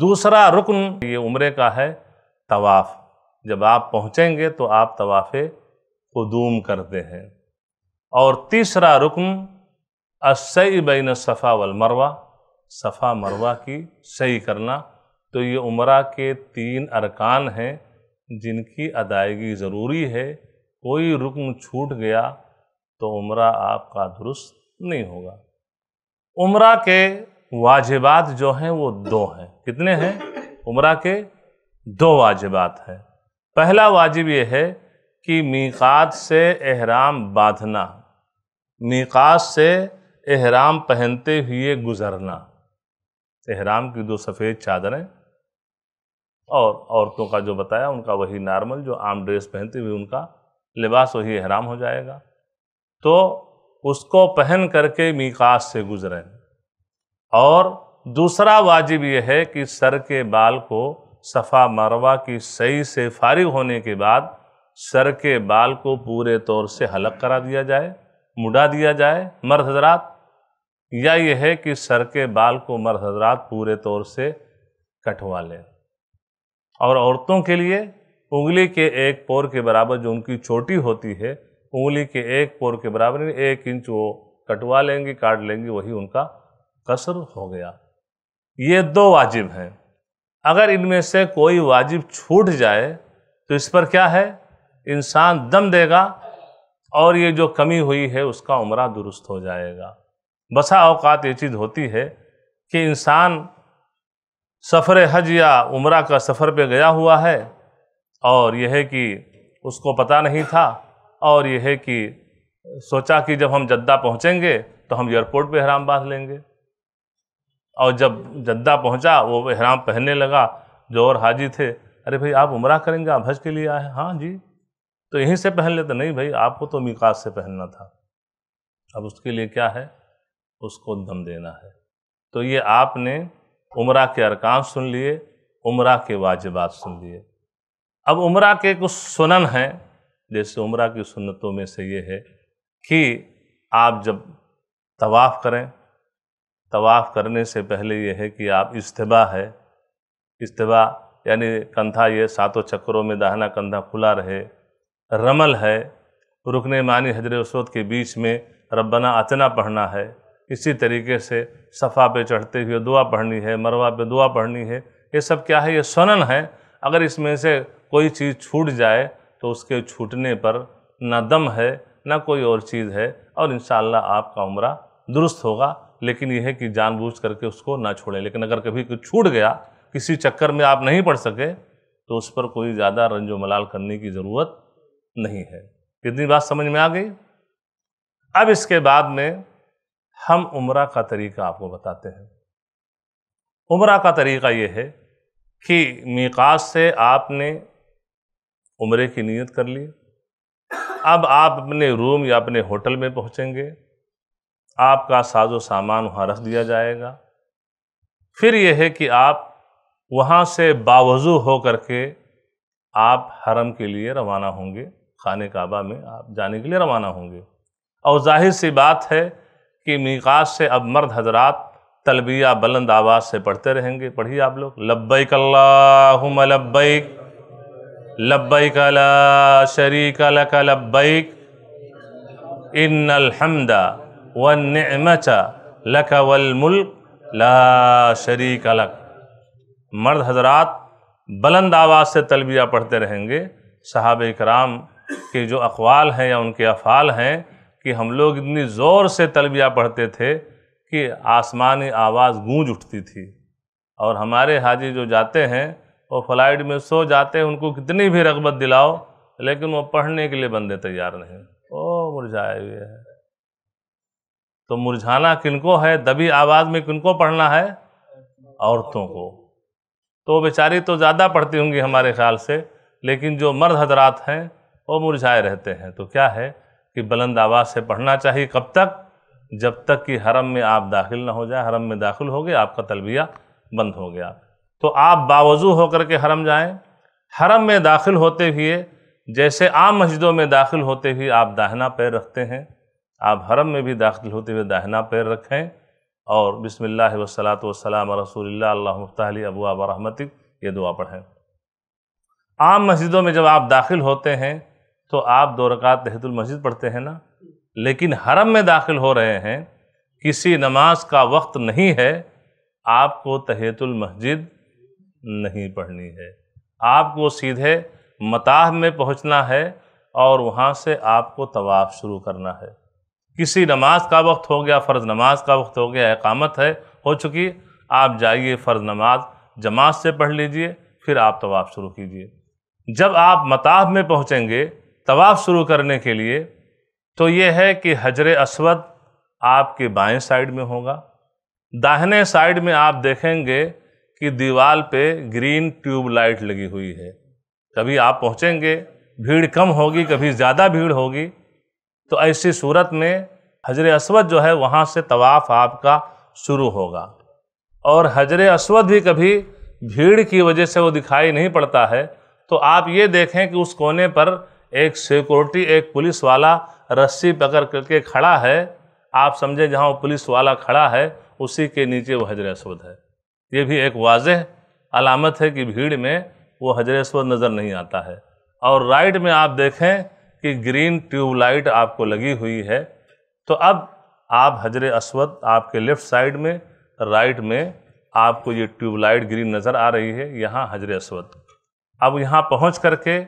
दूसरा रुकन ये उम्र का है तवाफ़ जब आप पहुँचेंगे तो आप तवाफ़ कदूम करते हैं और तीसरा रुकन असई बैन सफ़ा वलमरवा सफ़ा मरवा की सही करना तो ये उम्र के तीन अरकान हैं जिनकी अदायगी ज़रूरी है कोई रुकन छूट गया तो उम्र आपका दुरुस्त नहीं होगा उम्र के वाजिबात जो हैं वो दो हैं कितने हैं उम्र के दो वाजिबात हैं पहला वाजिब ये है कि मीकात से एहराम बांधना मीकात से एहराम पहनते हुए गुज़रना एहराम की दो सफ़ेद चादरें और औरतों का जो बताया उनका वही नॉर्मल जो आम ड्रेस पहनती हुई उनका लिबास वही हराम हो जाएगा तो उसको पहन करके मीकास से गुजरें और दूसरा वाजिब यह है कि सर के बाल को सफ़ा मरवा की सही से फारिग होने के बाद सर के बाल को पूरे तौर से हलक करा दिया जाए मुड़ा दिया जाए मर्द हजरात या यह है कि सर के बाल को मर्द हजरात पूरे तौर से कटवा लें और औरतों के लिए उंगली के एक पोर के बराबर जो उनकी छोटी होती है उंगली के एक पोर के बराबर एक इंच वो कटवा लेंगी काट लेंगी वही उनका कसर हो गया ये दो वाजिब हैं अगर इनमें से कोई वाजिब छूट जाए तो इस पर क्या है इंसान दम देगा और ये जो कमी हुई है उसका उम्र दुरुस्त हो जाएगा बसा अवकात ये चीज़ होती है कि इंसान सफ़र हज या उम्र का सफ़र पे गया हुआ है और यह है कि उसको पता नहीं था और यह है कि सोचा कि जब हम जद्दा पहुँचेंगे तो हम एयरपोर्ट पे हराम बांध लेंगे और जब जद्दा पहुँचा वो हराम पहनने लगा जो और हाजी थे अरे भाई आप उम्र करेंगे आप हज के लिए आए हाँ जी तो यहीं से पहन लेते नहीं भाई आपको तो मिकास से पहनना था अब उसके लिए क्या है उसको दम देना है तो ये आपने उम्र के अरकान सुन लिए उम्र के वाजिबात सुन लिए अब उम्र के कुछ सुनन हैं जैसे उम्र की सुन्नतों में से ये है कि आप जब तवाफ़ करें तवाफ़ करने से पहले यह है कि आप इस्तबा है इस्तबा यानी कंधा ये सातों चक्रों में दाहना कंधा खुला रहे रमल है रुकने मानी हजर उसद के बीच में रब्बना अतना पढ़ना है इसी तरीके से सफ़ा पे चढ़ते हुए दुआ पढ़नी है मरवा पे दुआ पढ़नी है ये सब क्या है ये सुनन है अगर इसमें से कोई चीज़ छूट जाए तो उसके छूटने पर ना दम है ना कोई और चीज़ है और इन आपका उम्र दुरुस्त होगा लेकिन यह है कि जानबूझ करके उसको ना छोड़ें लेकिन अगर कभी कुछ छूट गया किसी चक्कर में आप नहीं पढ़ सके तो उस पर कोई ज़्यादा रंजो मलाल करने की ज़रूरत नहीं है कितनी बात समझ में आ गई अब इसके बाद में हम उम्र का तरीका आपको बताते हैं उम्र का तरीका ये है कि मीकात से आपने उम्र की नीयत कर ली अब आप अपने रूम या अपने होटल में पहुँचेंगे आपका साजो सामान वहाँ रख दिया जाएगा फिर यह है कि आप वहाँ से बावजू हो कर के आप हरम के लिए रवाना होंगे खाने काबा में आप जाने के लिए रवाना होंगे और जाहिर सी बात है कि मीकात से अब मर्द हजरात तलबिया बुलंद आवाज़ से पढ़ते रहेंगे पढ़िए आप लोग लब्बैक अल्लाहुम लब्बैक लब्बैक ला शरीक लक लब्बैक इन्नल हमदा व निमत लक वल मुल्क ला शरीक लक मर्द हजरात बुलंद आवाज़ से तलबिया पढ़ते रहेंगे साहब कराम के जो अकवाल हैं या उनके अफ़ाल हैं कि हम लोग इतनी ज़ोर से तलबिया पढ़ते थे कि आसमानी आवाज़ गूंज उठती थी और हमारे हाजी जो जाते हैं वो फ्लाइट में सो जाते हैं उनको कितनी भी रगबत दिलाओ लेकिन वो पढ़ने के लिए बंदे तैयार नहीं ओ मुरझाए हुए है तो मुरझाना किनको है दबी आवाज़ में किनको पढ़ना है औरतों को तो बेचारी तो ज़्यादा पढ़ती होंगी हमारे ख्याल से लेकिन जो मर्द हजरात हैं वो मुरझाए रहते हैं तो क्या है कि बुलंद आवाज़ से पढ़ना चाहिए कब तक जब तक कि हरम में आप दाखिल ना हो जाए हरम में दाखिल हो गए आपका तलबिया बंद हो गया तो आप बावजू होकर के हरम जाएं हरम में दाखिल होते हुए जैसे आम मस्जिदों में दाखिल होते हुए आप दाहिना पैर रखते हैं आप हरम में भी दाखिल होते हुए दाहिना पैर रखें और बिसमिल्ल वसलात वसलाम अल्लाह अबू आबा रहमतिक ये दुआ पढ़ें आम मस्जिदों में जब आप दाखिल होते हैं तो आप दो रकात तहतुल मस्जिद पढ़ते हैं ना लेकिन हरम में दाखिल हो रहे हैं किसी नमाज का वक्त नहीं है आपको तहतुल मस्जिद नहीं पढ़नी है आपको सीधे मताह में पहुंचना है और वहाँ से आपको तवाफ़ शुरू करना है किसी नमाज का वक्त हो गया फ़र्ज़ नमाज का वक्त हो गया एकामत है हो चुकी आप जाइए फ़र्ज़ नमाज जमात से पढ़ लीजिए फिर आप तवाफ़ शुरू कीजिए जब आप मताह में पहुँचेंगे तवाफ़ शुरू करने के लिए तो ये है कि हजर असवद आपके बाएं साइड में होगा दाहिने साइड में आप देखेंगे कि दीवार पे ग्रीन ट्यूब लाइट लगी हुई है कभी आप पहुँचेंगे भीड़ कम होगी कभी ज़्यादा भीड़ होगी तो ऐसी सूरत में हजर असवद जो है वहाँ से तवाफ़ आपका शुरू होगा और हजर असवद भी कभी भीड़ की वजह से वो दिखाई नहीं पड़ता है तो आप ये देखें कि उस कोने पर एक सिक्योरिटी एक पुलिस वाला रस्सी पकड़ करके खड़ा है आप समझे जहाँ वो पुलिस वाला खड़ा है उसी के नीचे वो हजर असवद है ये भी एक वाजह अलामत है कि भीड़ में वो हजर असवद नज़र नहीं आता है और राइट में आप देखें कि ग्रीन ट्यूबलाइट आपको लगी हुई है तो अब आप हजर असवद आपके लेफ़्ट साइड में राइट में आपको ये ट्यूबलाइट ग्रीन नज़र आ रही है यहाँ हजर असवद अब यहाँ पहुँच करके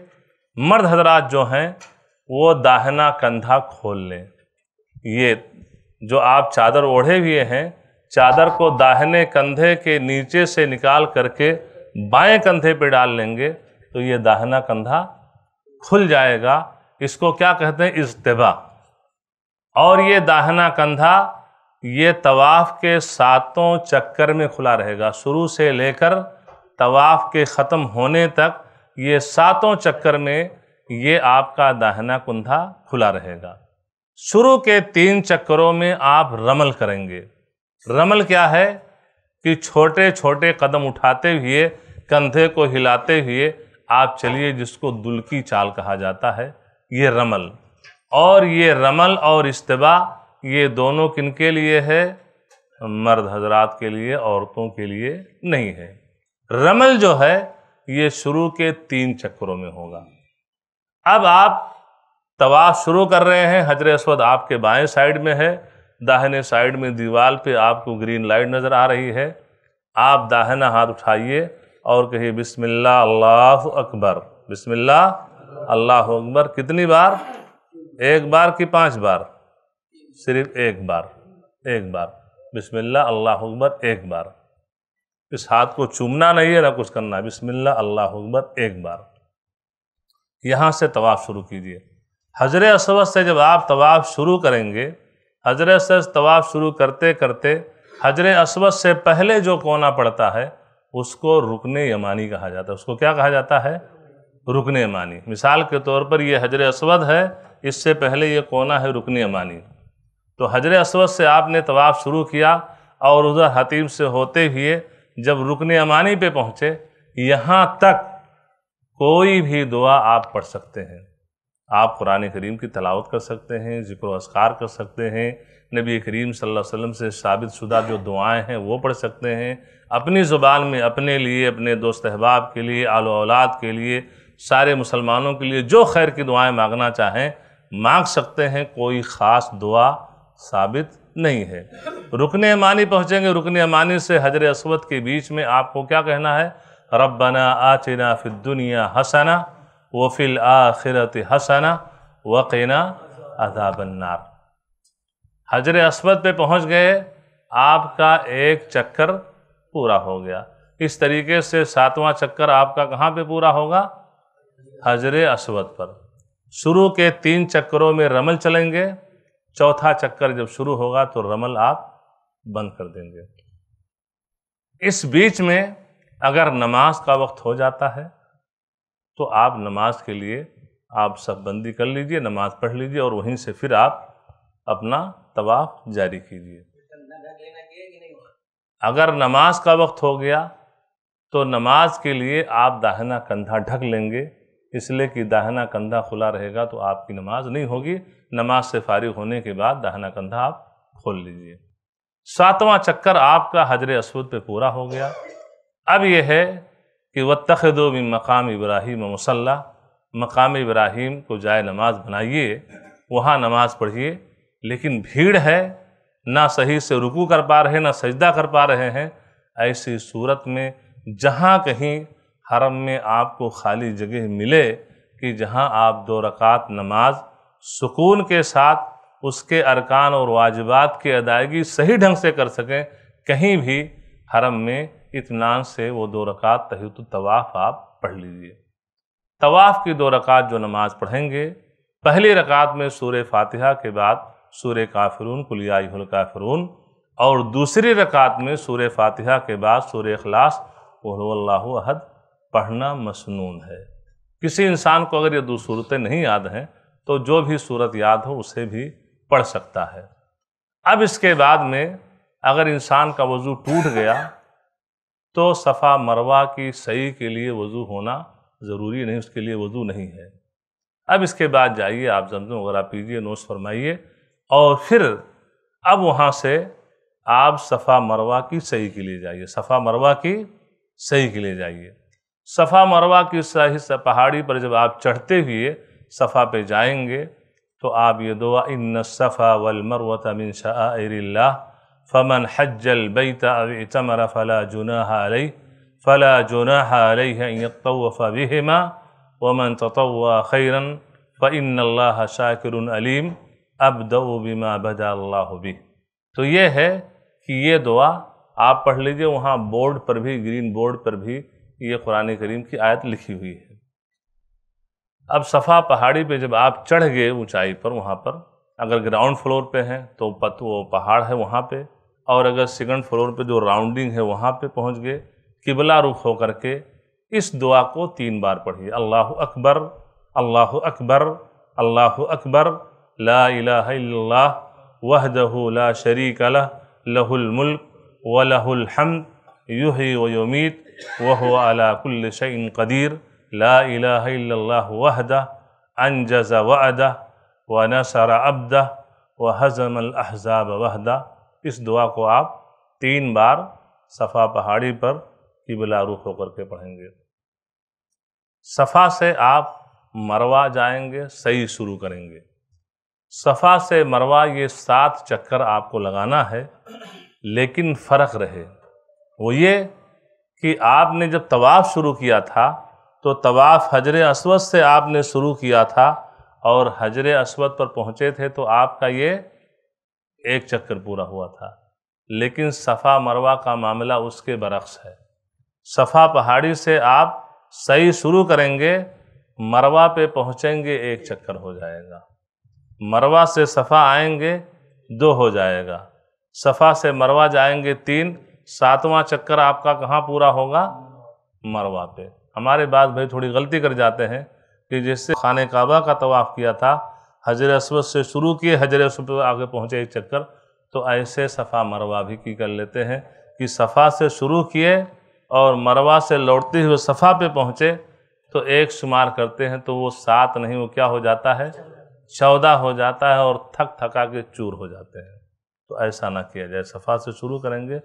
मर्द हजरात जो हैं वो दाहना कंधा खोल लें ये जो आप चादर ओढ़े हुए हैं चादर को दाहिने कंधे के नीचे से निकाल करके बाएं कंधे पे डाल लेंगे तो ये दाहिना कंधा खुल जाएगा इसको क्या कहते हैं इज्तबा और ये दाहिना कंधा ये तवाफ़ के सातों चक्कर में खुला रहेगा शुरू से लेकर तवाफ़ के ख़त्म होने तक ये सातों चक्कर में ये आपका दाहना कुंधा खुला रहेगा शुरू के तीन चक्करों में आप रमल करेंगे रमल क्या है कि छोटे छोटे कदम उठाते हुए कंधे को हिलाते हुए आप चलिए जिसको दुलकी चाल कहा जाता है ये रमल और ये रमल और इस्तबा ये दोनों किन के लिए है मर्द हजरात के लिए औरतों के लिए नहीं है रमल जो है ये शुरू के तीन चक्करों में होगा अब आप तवाफ शुरू कर रहे हैं हजर अस्वद आपके बाएं साइड में है दाहिने साइड में दीवार पे आपको ग्रीन लाइट नज़र आ रही है आप दाहिना हाथ उठाइए और कहिए बिस्मिल्लाह अल्लाह अकबर बिस्मिल्लाह अल्लाह अकबर कितनी बार एक बार कि पांच बार सिर्फ एक बार एक बार बिस्मिल्लाह अल्लाह अकबर एक बार इस हाथ को चूमना नहीं है ना कुछ करना है बिस्मिल्ला अल्लाह अकबर एक बार यहाँ से तवाफ़ शुरू कीजिए हजर असवद से जब आप तवाफ़ शुरू करेंगे हजर असद तवाफ़ शुरू करते करते हजर असवद से पहले जो कोना पड़ता है उसको रुकने यमानी कहा जाता है उसको क्या कहा जाता है रुकने यमानी मिसाल के तौर पर यह हजर असवद है इससे पहले ये कोना है रुकने यमानी तो हजर असवद से आपने तवाफ़ शुरू किया और उधर हतीम से होते हुए जब रुकन अमानी पे पहुँचे यहाँ तक कोई भी दुआ आप पढ़ सकते हैं आप कुरान करीम की तलावत कर सकते हैं जिक्र असकार कर सकते हैं नबी करीम सल्लल्लाहु अलैहि वसल्लम से साबित शुदा जो दुआएं हैं वो पढ़ सकते हैं अपनी ज़ुबान में अपने लिए अपने दोस्त अहबाब के लिए आलो औलाद के लिए सारे मुसलमानों के लिए जो खैर की दुआएं मांगना चाहें मांग सकते हैं कोई ख़ास दुआ साबित नहीं है रुकने मानी पहुँचेंगे रुकने मानी से हजर असवद के बीच में आपको क्या कहना है रबना आचना फिर दुनिया हसना व फिल आखिरत हसना वक़ना अदाबन्नार हजर असवद पे पहुँच गए आपका एक चक्कर पूरा हो गया इस तरीके से सातवां चक्कर आपका कहाँ पे पूरा होगा हजर असवद पर शुरू के तीन चक्करों में रमल चलेंगे चौथा चक्कर जब शुरू होगा तो रमल आप बंद कर देंगे इस बीच में अगर नमाज का वक्त हो जाता है तो आप नमाज के लिए आप सब बंदी कर लीजिए नमाज पढ़ लीजिए और वहीं से फिर आप अपना तवाफ जारी कीजिए अगर नमाज का वक्त हो गया तो नमाज के लिए आप दाहिना कंधा ढक लेंगे इसलिए कि दाहिना कंधा खुला रहेगा तो आपकी नमाज नहीं होगी नमाज से फारिग होने के बाद दाहना कंधा आप खोल लीजिए सातवां चक्कर आपका हजर असवद पे पूरा हो गया अब यह है कि व तखदो भी मकाम इब्राहिम मसल्ला मकाम इब्राहिम को जाए नमाज बनाइए वहाँ नमाज पढ़िए लेकिन भीड़ है ना सही से रुकू कर पा रहे ना सजदा कर पा रहे हैं ऐसी सूरत में जहाँ कहीं हरम में आपको खाली जगह मिले कि जहाँ आप दो रकात नमाज़ सुकून के साथ उसके अरकान और वाजिबात की अदायगी सही ढंग से कर सकें कहीं भी हरम में इतमान से वो दो रकात तहत तवाफ़ आप पढ़ लीजिए तवाफ़ की दो रकात जो नमाज़ पढ़ेंगे पहली रकात में सूर फातिहा के बाद सूर काफिरून कुलियाल काफिरून और दूसरी रकात में सूर फातिहा के बाद सूर अखलास अहद पढ़ना मसनून है किसी इंसान को अगर ये दो सूरतें नहीं याद हैं तो जो भी सूरत याद हो उसे भी पढ़ सकता है अब इसके बाद में अगर इंसान का वज़ू टूट गया तो सफ़ा मरवा की सही के लिए वज़ू होना ज़रूरी नहीं उसके लिए वज़ू नहीं है अब इसके बाद जाइए आप जमजम वगैरह पीजिए नोश फरमाइए और फिर अब वहाँ से आप सफ़ा मरवा की सही के लिए जाइए सफ़ा मरवा की सही के लिए जाइए सफ़ा मरवा की सही पहाड़ी पर जब आप चढ़ते हुए सफ़ा पे जाएंगे तो आप ये दुआ इन सफ़ा वलमरवत मिन शाह फ़मन हज्जल बैतमर फ़ला जुना फ़ला जुना यतवफ़ बिहमा वमन ततवा खैरा फ़िन शाकिर अलीम अबदऊ बिमा बदा अल्लाह तो ये है कि ये दुआ आप पढ़ लीजिए वहाँ बोर्ड पर भी ग्रीन बोर्ड पर भी ये कुरान करीम की आयत लिखी हुई है अब सफ़ा पहाड़ी पे जब आप चढ़ गए ऊंचाई पर वहाँ पर अगर ग्राउंड फ्लोर पे हैं तो पत वो पहाड़ है वहाँ पे और अगर सेकंड फ्लोर पे जो राउंडिंग है वहाँ पे पहुँच गए किबला रुख होकर के इस दुआ को तीन बार पढ़िए अल्लाह अकबर अल्लाह अकबर अल्लाह अकबर ला इलाह ला शरीक लह लहुल मुल्क व लहुल हमद युही व युमीत वह अला कुल्ल कदीर ला إلا الله وحده वदा व ونصر अब्दा व الأحزاب وحده इस दुआ को आप तीन बार सफ़ा पहाड़ी पर किबला रुख होकर के पढ़ेंगे सफ़ा से आप मरवा जाएंगे सही शुरू करेंगे सफ़ा से मरवा ये सात चक्कर आपको लगाना है लेकिन फ़र्क रहे वो ये कि आपने जब तवाफ़ शुरू किया था तो तवाफ़ हजर असवद से आपने शुरू किया था और हजर असवद पर पहुँचे थे तो आपका ये एक चक्कर पूरा हुआ था लेकिन सफ़ा मरवा का मामला उसके बरक्स है सफ़ा पहाड़ी से आप सही शुरू करेंगे मरवा पे पहुँचेंगे एक चक्कर हो जाएगा मरवा से सफ़ा आएंगे दो हो जाएगा सफ़ा से मरवा जाएंगे तीन सातवां चक्कर आपका कहाँ पूरा होगा मरवा पे हमारे बाद भाई थोड़ी गलती कर जाते हैं कि जिससे खान काबा का तवाफ़ किया था हजर असवद से शुरू किए हजर असवद आगे पहुँचे एक चक्कर तो ऐसे सफ़ा मरवा भी की कर लेते हैं कि सफ़ा से शुरू किए और मरवा से लौटते हुए सफ़ा पे पहुँचे तो एक शुमार करते हैं तो वो सात नहीं वो क्या हो जाता है चौदह हो जाता है और थक थका के चूर हो जाते हैं तो ऐसा ना किया जाए सफ़ा से शुरू करेंगे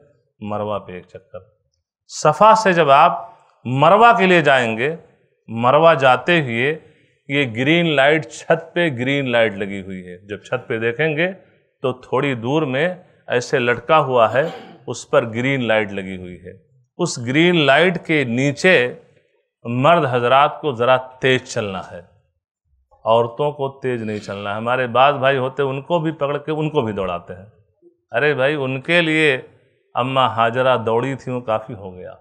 मरवा पे एक चक्कर सफ़ा से जब आप मरवा के लिए जाएंगे मरवा जाते हुए ये ग्रीन लाइट छत पे ग्रीन लाइट लगी हुई है जब छत पे देखेंगे तो थोड़ी दूर में ऐसे लटका हुआ है उस पर ग्रीन लाइट लगी हुई है उस ग्रीन लाइट के नीचे मर्द हजरात को ज़रा तेज चलना है औरतों को तेज नहीं चलना है हमारे बाद भाई होते उनको भी पकड़ के उनको भी दौड़ाते हैं अरे भाई उनके लिए अम्मा हाजरा दौड़ी थी वो काफ़ी हो गया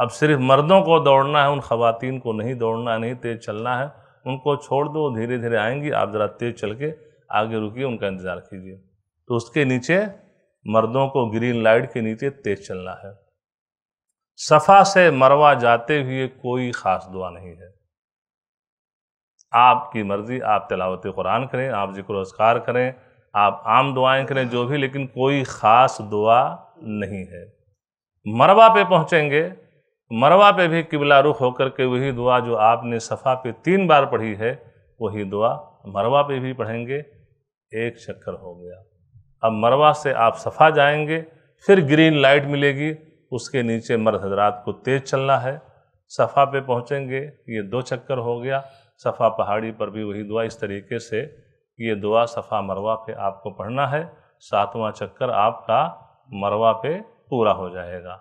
अब सिर्फ मर्दों को दौड़ना है उन ख़वातीन को नहीं दौड़ना नहीं तेज़ चलना है उनको छोड़ दो धीरे धीरे आएंगी आप ज़रा तेज़ चल के आगे रुकिए उनका इंतज़ार कीजिए तो उसके नीचे मर्दों को ग्रीन लाइट के नीचे तेज़ चलना है सफ़ा से मरवा जाते हुए कोई ख़ास दुआ नहीं है आपकी मर्ज़ी आप तलावत कुरान करें आप जिक्र उसकार करें आप आम दुआएं करें जो भी लेकिन कोई ख़ास दुआ नहीं है मरवा पे पहुँचेंगे मरवा पे भी किबला रुख होकर के वही दुआ जो आपने सफ़ा पे तीन बार पढ़ी है वही दुआ मरवा पे भी पढ़ेंगे एक चक्कर हो गया अब मरवा से आप सफ़ा जाएंगे फिर ग्रीन लाइट मिलेगी उसके नीचे मर्द हजरात को तेज़ चलना है सफ़ा पे पहुँचेंगे ये दो चक्कर हो गया सफ़ा पहाड़ी पर भी वही दुआ इस तरीके से ये दुआ सफ़ा मरवा पे आपको पढ़ना है सातवां चक्कर आपका मरवा पे पूरा हो जाएगा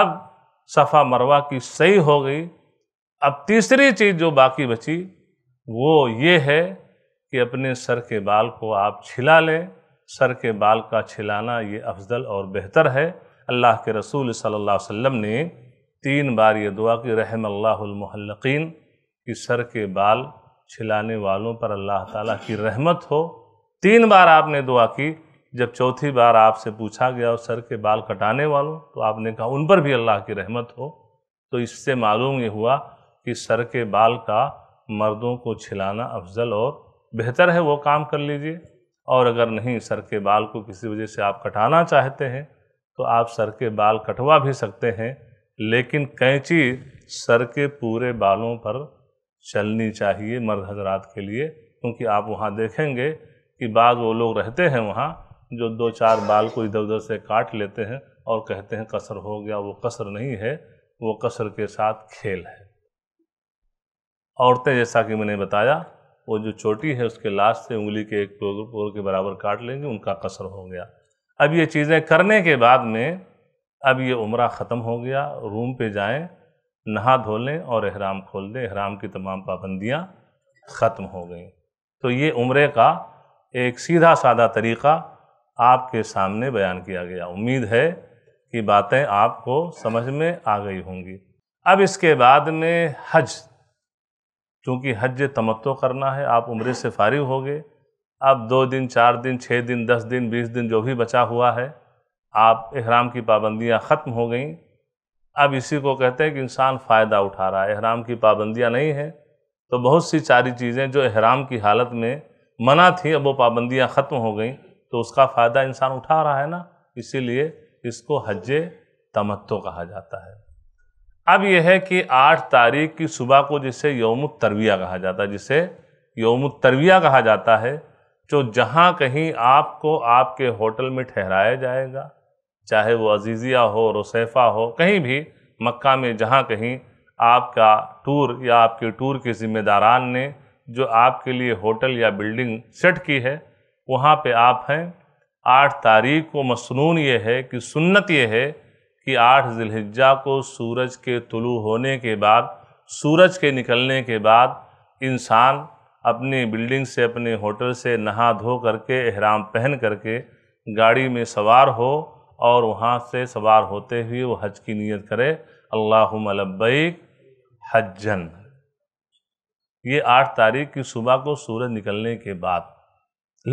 अब सफ़ा मरवा की सही हो गई अब तीसरी चीज़ जो बाकी बची वो ये है कि अपने सर के बाल को आप छिला लें सर के बाल का छिलाना ये अफजल और बेहतर है अल्लाह के रसूल सल्लल्लाहु अलैहि वसल्लम ने तीन बार ये दुआ की रहमल्लाहमहल्लिन कि सर के बाल छिलाने वालों पर अल्लाह ताला की रहमत हो तीन बार आपने दुआ की जब चौथी बार आपसे पूछा गया उस सर के बाल कटाने वालों तो आपने कहा उन पर भी अल्लाह की रहमत हो तो इससे मालूम ये हुआ कि सर के बाल का मर्दों को छिलाना अफजल और बेहतर है वो काम कर लीजिए और अगर नहीं सर के बाल को किसी वजह से आप कटाना चाहते हैं तो आप सर के बाल कटवा भी सकते हैं लेकिन कैंची सर के पूरे बालों पर चलनी चाहिए मर्द हजरात के लिए क्योंकि आप वहाँ देखेंगे कि बाद वो लोग रहते हैं वहाँ जो दो चार बाल को इधर उधर से काट लेते हैं और कहते हैं कसर हो गया वो कसर नहीं है वो कसर के साथ खेल है औरतें जैसा कि मैंने बताया वो जो चोटी है उसके लास्ट से उंगली के एक पोर के बराबर काट लेंगे उनका कसर हो गया अब ये चीज़ें करने के बाद में अब ये उम्र ख़त्म हो गया रूम पे जाएं नहा धो लें और अहराम खोल दें अहराम की तमाम पाबंदियाँ ख़त्म हो गई तो ये उम्र का एक सीधा सादा तरीक़ा आपके सामने बयान किया गया उम्मीद है कि बातें आपको समझ में आ गई होंगी अब इसके बाद में हज चूँकि हज तमत्तो करना है आप उम्र से फारिग हो गए अब दो दिन चार दिन छः दिन दस दिन बीस दिन जो भी बचा हुआ है आप एहराम की पाबंदियाँ ख़त्म हो गई अब इसी को कहते हैं कि इंसान फ़ायदा उठा रहा है एहराम की पाबंदियाँ नहीं हैं तो बहुत सी सारी चीज़ें जो एहराम की हालत में मना थी अब वो पाबंदियाँ ख़त्म हो गई तो उसका फ़ायदा इंसान उठा रहा है ना इसीलिए इसको हज तमत्तो कहा जाता है अब यह है कि आठ तारीख की सुबह को जिसे यौम तरविया कहा जाता है जिसे यौम तरविया कहा जाता है जो जहाँ कहीं आपको आपके होटल में ठहराया जाएगा चाहे वो अजीज़िया हो रोसैफ़ा हो कहीं भी मक्का में जहाँ कहीं आपका टूर या आपके टूर के ज़िम्मेदारान ने जो आपके लिए होटल या बिल्डिंग सेट की है वहाँ पे आप हैं आठ तारीख को मसनून ये है कि सुन्नत ये है कि आठ जिलहिजा को सूरज के तुलु होने के बाद सूरज के निकलने के बाद इंसान अपनी बिल्डिंग से अपने होटल से नहा धो करके एहराम पहन करके गाड़ी में सवार हो और वहाँ से सवार होते हुए वो हज की नीयत करे अल्लाह मलबैक हजन ये आठ तारीख की सुबह को सूरज निकलने के बाद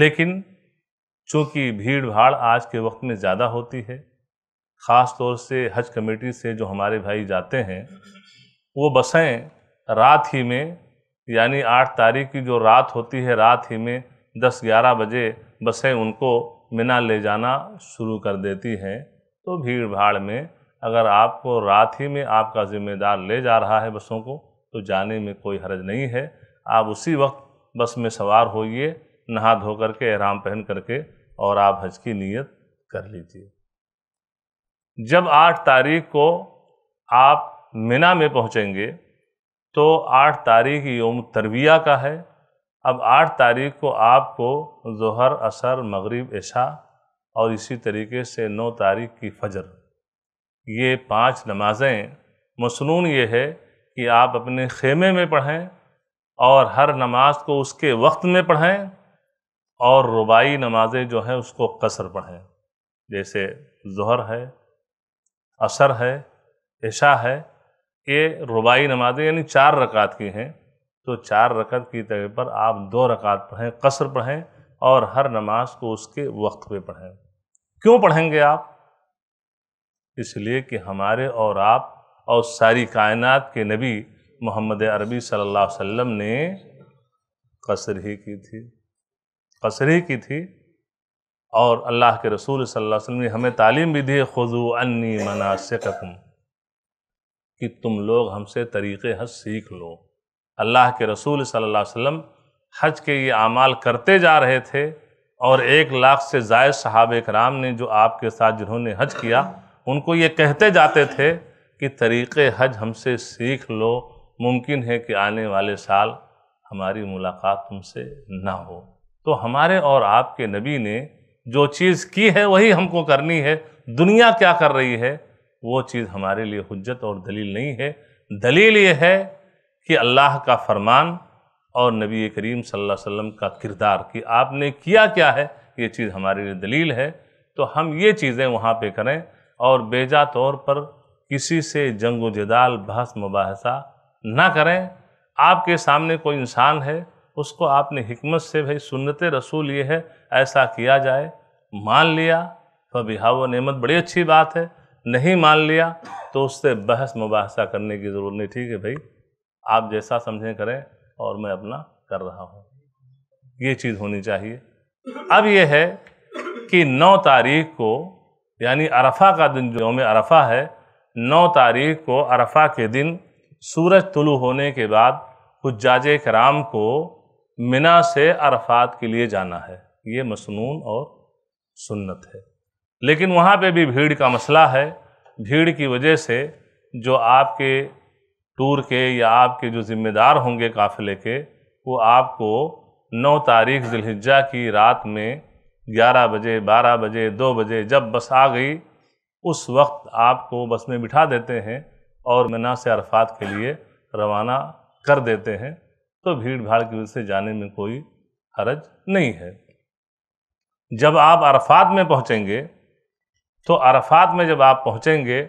लेकिन चूँकि भीड़ भाड़ आज के वक्त में ज़्यादा होती है ख़ास तौर से हज कमेटी से जो हमारे भाई जाते हैं वो बसें रात ही में यानी आठ तारीख की जो रात होती है रात ही में दस ग्यारह बजे बसें उनको मिना ले जाना शुरू कर देती हैं तो भीड़ भाड़ में अगर आपको रात ही में आपका ज़िम्मेदार ले जा रहा है बसों को तो जाने में कोई हर्ज नहीं है आप उसी वक्त बस में सवार होइए नहा धो के आराम पहन करके और आप हज की नीयत कर लीजिए जब आठ तारीख को आप मिना में पहुँचेंगे तो आठ तारीख योम तरविया का है अब आठ तारीख को आपको जहर असर मगरिब ऐशा और इसी तरीके से नौ तारीख की फजर ये पांच नमाज़ें मसनून ये है कि आप अपने खेमे में पढ़ें और हर नमाज को उसके वक्त में पढ़ें और रुबाई नमाजें जो हैं उसको कसर पढ़ें जैसे जहर है असर है ऐशा है ये रुबाई नमाजें यानी चार रकात की हैं तो चार रकत की तरह पर आप दो रकात पढ़ें कसर पढ़ें और हर नमाज को उसके वक्त पे पढ़ें क्यों पढ़ेंगे आप इसलिए कि हमारे और आप और सारी कायनात के नबी मोहम्मद अरबी सल्लल्लाहु अलैहि वसल्लम ने कसर ही की थी कसरे की थी और अल्लाह के रसूल सल्लल्लाहु अलैहि वसल्लम ने हमें तालीम भी दी खुजू अन्नी मनासिककुम कि तुम लोग हमसे तरीक़े हज सीख लो अल्लाह के रसूल सल्लल्लाहु अलैहि वसल्लम हज के ये अमाल करते जा रहे थे और एक लाख से जायद सहाब कराम ने जो आपके साथ जिन्होंने हज किया उनको ये कहते जाते थे कि तरीक़े हज हमसे सीख लो मुमकिन है कि आने वाले साल हमारी मुलाकात तुमसे ना हो तो हमारे और आपके नबी ने जो चीज़ की है वही हमको करनी है दुनिया क्या कर रही है वो चीज़ हमारे लिए हजत और दलील नहीं है दलील ये है कि अल्लाह का फरमान और नबी करीम सल्लल्लाहु अलैहि वसल्लम का किरदार कि आपने किया क्या है ये चीज़ हमारे लिए दलील है तो हम ये चीज़ें वहाँ पे करें और बेजा तौर पर किसी से जंग जदाल बहस मुबासा ना करें आपके सामने कोई इंसान है उसको आपने हमत से भाई सुनत रसूल ये है ऐसा किया जाए मान लिया फबिहा व नमत बड़ी अच्छी बात है नहीं मान लिया तो उससे बहस मुबासा करने की ज़रूरत नहीं ठीक है भाई आप जैसा समझें करें और मैं अपना कर रहा हूँ ये चीज़ होनी चाहिए अब यह है कि 9 तारीख को यानी अरफा का दिन जो में अरफा है 9 तारीख को अरफा के दिन सूरज तुलू होने के बाद कुछ जाज कराम को मिना से अरफात के लिए जाना है ये मसनून और सुन्नत है लेकिन वहाँ पे भी भीड़ का मसला है भीड़ की वजह से जो आपके टूर के या आपके जो ज़िम्मेदार होंगे काफ़िले के वो आपको 9 तारीख जिलहिजा की रात में 11 बजे 12 बजे 2 बजे जब बस आ गई उस वक्त आपको बस में बिठा देते हैं और मना से अरफात के लिए रवाना कर देते हैं तो भीड़ भाड़ की वजह से जाने में कोई हरज नहीं है जब आप अरफात में पहुँचेंगे तो अरफात में जब आप पहुँचेंगे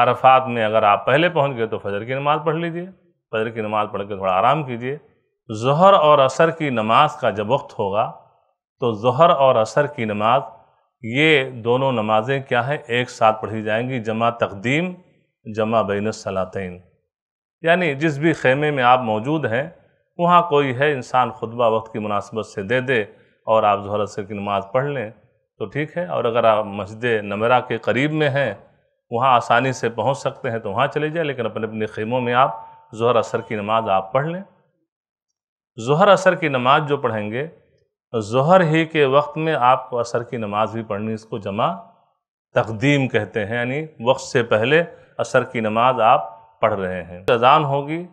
अरफात में अगर आप पहले पहुँच गए तो फजर की नमाज़ पढ़ लीजिए फजर की नमाज़ पढ़ के थोड़ा आराम कीजिए जहर और असर की नमाज का जब वक्त होगा तो जहर और असर की नमाज ये दोनों नमाज़ें क्या हैं एक साथ पढ़ी जाएंगी जमा तकदीम जमा बैन सलातिन यानी जिस भी खेमे में आप मौजूद हैं वहाँ कोई है इंसान खुतबा वक्त की मुनासबत से दे दे और आप जहर असर की नमाज़ पढ़ लें तो ठीक है और अगर आप मस्जिद नमरा के करीब में हैं वहाँ आसानी से पहुँच सकते हैं तो वहाँ चले जाए लेकिन अपने अपने खेमों में आप जहर असर की नमाज आप पढ़ लें जहर असर की नमाज जो पढ़ेंगे जहर ही के वक्त में आपको असर की नमाज भी पढ़नी इसको जमा तकदीम कहते हैं यानी वक्त से पहले असर की नमाज आप पढ़ रहे हैं अजान होगी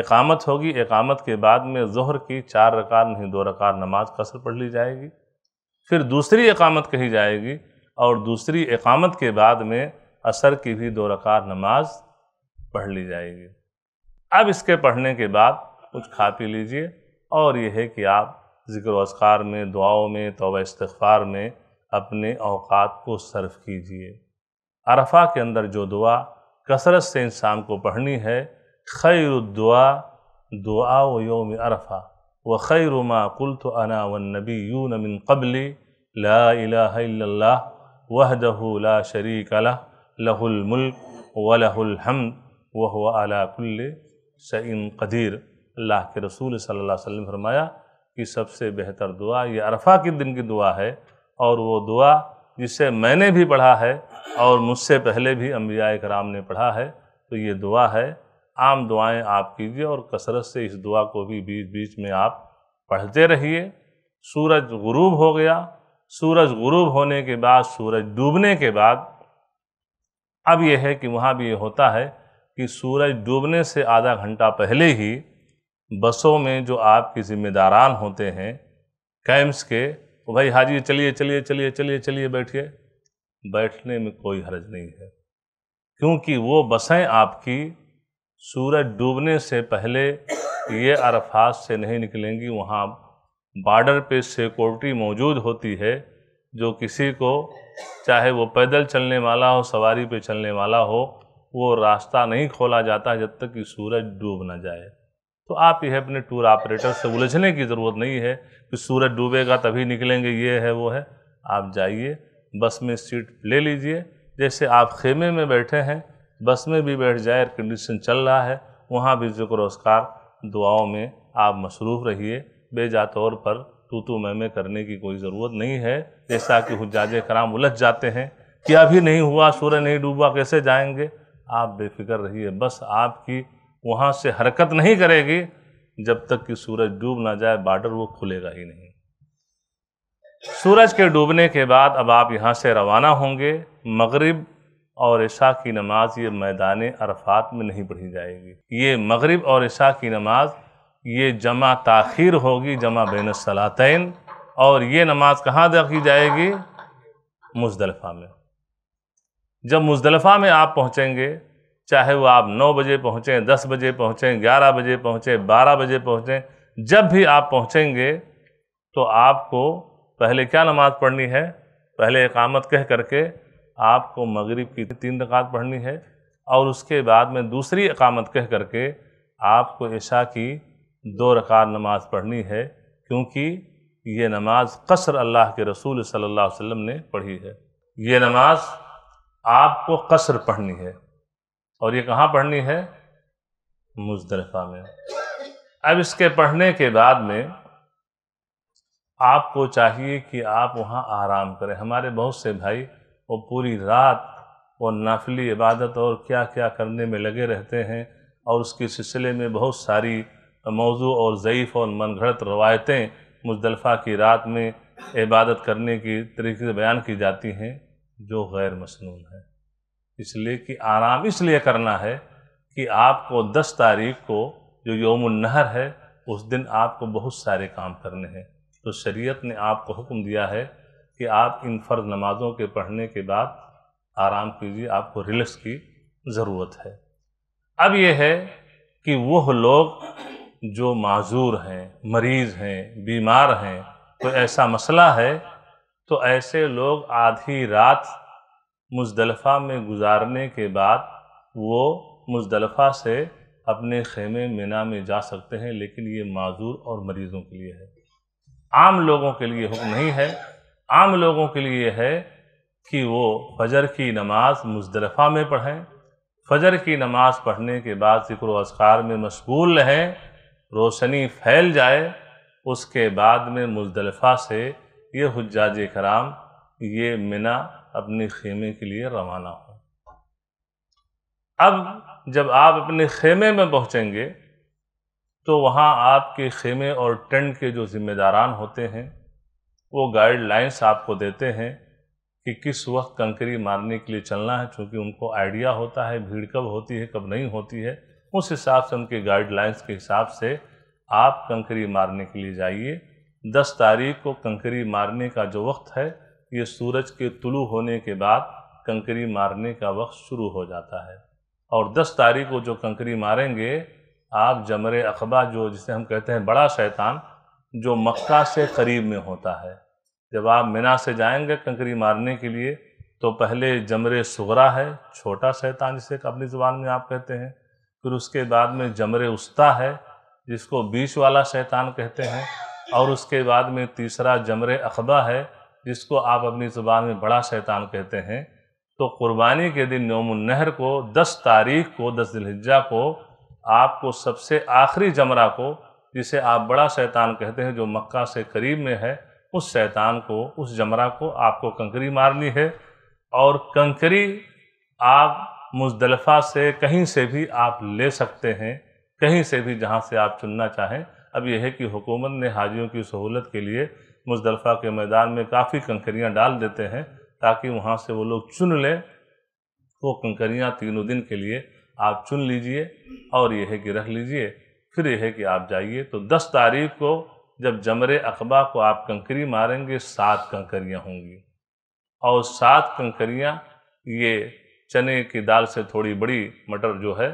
एकामत होगी एकामत के बाद में जहर की चार रकार नहीं दो रकार नमाज कसर पढ़ ली जाएगी फिर दूसरी एकामत कही जाएगी और दूसरी एकामत के बाद में असर की भी दो रकार नमाज पढ़ ली जाएगी अब इसके पढ़ने के बाद कुछ खा पी लीजिए और यह है कि आप ज़िक्र असकार में दुआओं में तोबा इस्तफ़ार में अपने अवकात को सर्फ कीजिए अरफा के अंदर जो दुआ कसरत से इंसान को पढ़नी है खैर दुआ दुआ व योम अरफा व खैर मा कुल तो अना व नबी यून मिन कबली ला इला वहदहू ला शरीक अला लहुलमल्क वलहुलहमद वह अला कुल्ल सईन कदीर अल्लाह के रसूल सल्लल्लाहु अलैहि वसल्लम फरमाया कि सबसे बेहतर दुआ ये अरफा के दिन की दुआ है और वो दुआ जिसे मैंने भी पढ़ा है और मुझसे पहले भी अम्बिया कराम ने पढ़ा है तो ये दुआ है आम दुआएं आप कीजिए और कसरत से इस दुआ को भी बीच बीच में आप पढ़ते रहिए सूरज गुरूब हो गया सूरज गुरूब होने के बाद सूरज डूबने के बाद अब यह है कि वहाँ भी ये होता है कि सूरज डूबने से आधा घंटा पहले ही बसों में जो आपके ज़िम्मेदारान होते हैं कैम्प्स के वो भाई हाजी चलिए चलिए चलिए चलिए चलिए बैठिए बैठने में कोई हर्ज नहीं है क्योंकि वो बसें आपकी सूरज डूबने से पहले ये अरफात से नहीं निकलेंगी वहाँ बॉर्डर पे सिक्योरिटी मौजूद होती है जो किसी को चाहे वो पैदल चलने वाला हो सवारी पे चलने वाला हो वो रास्ता नहीं खोला जाता जब तक कि सूरज डूब ना जाए तो आप यह अपने टूर ऑपरेटर से उलझने की ज़रूरत नहीं है कि सूरज डूबेगा तभी निकलेंगे ये है वो है आप जाइए बस में सीट ले लीजिए जैसे आप खेमे में बैठे हैं बस में भी बैठ जाए एयर कंडीशन चल रहा है वहाँ भी जिक्र उसकार दुआओं में आप मसरूफ़ रहिए बेजा तौर पर तू तो मैं मैं करने की कोई ज़रूरत नहीं है जैसा कि हजाज कराम उलझ जाते हैं कि अभी नहीं हुआ सूर्य नहीं डूबा कैसे जाएंगे आप बेफिक्र रहिए बस आपकी वहाँ से हरकत नहीं करेगी जब तक कि सूरज डूब ना जाए बॉर्डर वो खुलेगा ही नहीं सूरज के डूबने के बाद अब आप यहाँ से रवाना होंगे मगरिब और इशा की नमाज ये मैदान अरफात में नहीं पढ़ी जाएगी ये मगरिब और इशा की नमाज ये जमा ताखिर होगी जमा बेन सलातन और ये नमाज कहाँ अदा की जाएगी मुजदलफ़ा में जब मुजदलफ़ा में आप पहुँचेंगे चाहे वो आप 9 बजे पहुँचें 10 बजे पहुँचें 11 बजे पहुँचें 12 बजे पहुँचें जब भी आप पहुँचेंगे तो आपको पहले क्या नमाज़ पढ़नी है पहले इकामत कह करके आपको मगरिब की तीन रकात पढ़नी है और उसके बाद में दूसरी अकामत कह करके आपको ईशा की दो रकात नमाज पढ़नी है क्योंकि ये नमाज कसर अल्लाह के रसूल सल्लल्लाहु अलैहि वसल्लम ने पढ़ी है ये नमाज आपको कसर पढ़नी है और ये कहाँ पढ़नी है मुजदलफ़ा में अब इसके पढ़ने के बाद में आपको चाहिए कि आप वहाँ आराम करें हमारे बहुत से भाई वो पूरी रात वो नाफली इबादत और क्या क्या करने में लगे रहते हैं और उसके सिलसिले में बहुत सारी मौजू और ज़यीफ़ और मनगढ़ंत रवायतें मुजदलफ़ा की रात में इबादत करने की तरीके से बयान की जाती हैं जो गैर मसनून है इसलिए कि आराम इसलिए करना है कि आपको 10 तारीख को जो योम नहर है उस दिन आपको बहुत सारे काम करने हैं तो शरीयत ने आपको हुक्म दिया है कि आप इन फ़र्ज नमाज़ों के पढ़ने के बाद आराम कीजिए आपको रिलैक्स की ज़रूरत है अब यह है कि वह लोग जो माजूर हैं मरीज़ हैं बीमार हैं कोई तो ऐसा मसला है तो ऐसे लोग आधी रात मुजदलफ़ा में गुजारने के बाद वो मुजदलफ़ा से अपने खेमे मीना में जा सकते हैं लेकिन ये माजूर और मरीज़ों के लिए है आम लोगों के लिए हुक्म नहीं है आम लोगों के लिए है कि वो फजर की नमाज मुजदलफ़ा में पढ़ें फजर की नमाज पढ़ने के बाद ज़िक्र असकार में मशगूल रहें रोशनी फैल जाए उसके बाद में मुजदलफ़ा से ये हजाज कराम ये मिना अपने खेमे के लिए रवाना हो अब जब आप अपने खेमे में पहुँचेंगे तो वहाँ आपके खेमे और टेंट के जो ज़िम्मेदारान होते हैं वो गाइडलाइंस आपको देते हैं कि किस वक्त कंकरी मारने के लिए चलना है चूँकि उनको आइडिया होता है भीड़ कब होती है कब नहीं होती है उस हिसाब से उनके गाइडलाइंस के हिसाब से आप कंकरी मारने के लिए जाइए दस तारीख को कंकरी मारने का जो वक्त है ये सूरज के तुलू होने के बाद कंकरी मारने का वक्त शुरू हो जाता है और दस तारीख को जो कंकरी मारेंगे आप जमर अखबा जो जिसे हम कहते हैं बड़ा शैतान जो मक्का से करीब में होता है जब आप मिना से जाएंगे कंकरी मारने के लिए तो पहले जमरे सुगरा है छोटा शैतान जिसे अपनी ज़ुबान में आप कहते हैं फिर उसके बाद में जमरे उस्ता है जिसको बीच वाला शैतान कहते हैं और उसके बाद में तीसरा जमरे अखबा है जिसको आप अपनी ज़ुबान में बड़ा शैतान कहते हैं तो कुर्बानी के दिन नहर को 10 तारीख को 10 दिलहिजा को आपको सबसे आखिरी जमरा को जिसे आप बड़ा शैतान कहते हैं जो मक्का से करीब में है उस शैतान को उस जमरा को आपको कंकरी मारनी है और कंकरी आप मुजदलफ़ा से कहीं से भी आप ले सकते हैं कहीं से भी जहाँ से आप चुनना चाहें अब यह है कि हुकूमत ने हाजियों की सहूलत के लिए मुजदलफ़ा के मैदान में काफ़ी कंकरियाँ डाल देते हैं ताकि वहाँ से वो लोग चुन लें वो कंकरियाँ तीनों दिन के लिए आप चुन लीजिए और यह है कि रख लीजिए फिर यह है कि आप जाइए तो दस तारीख को जब जमरे अखबा को आप कंकरी मारेंगे सात कंकरियाँ होंगी और सात कंकरियाँ ये चने की दाल से थोड़ी बड़ी मटर जो है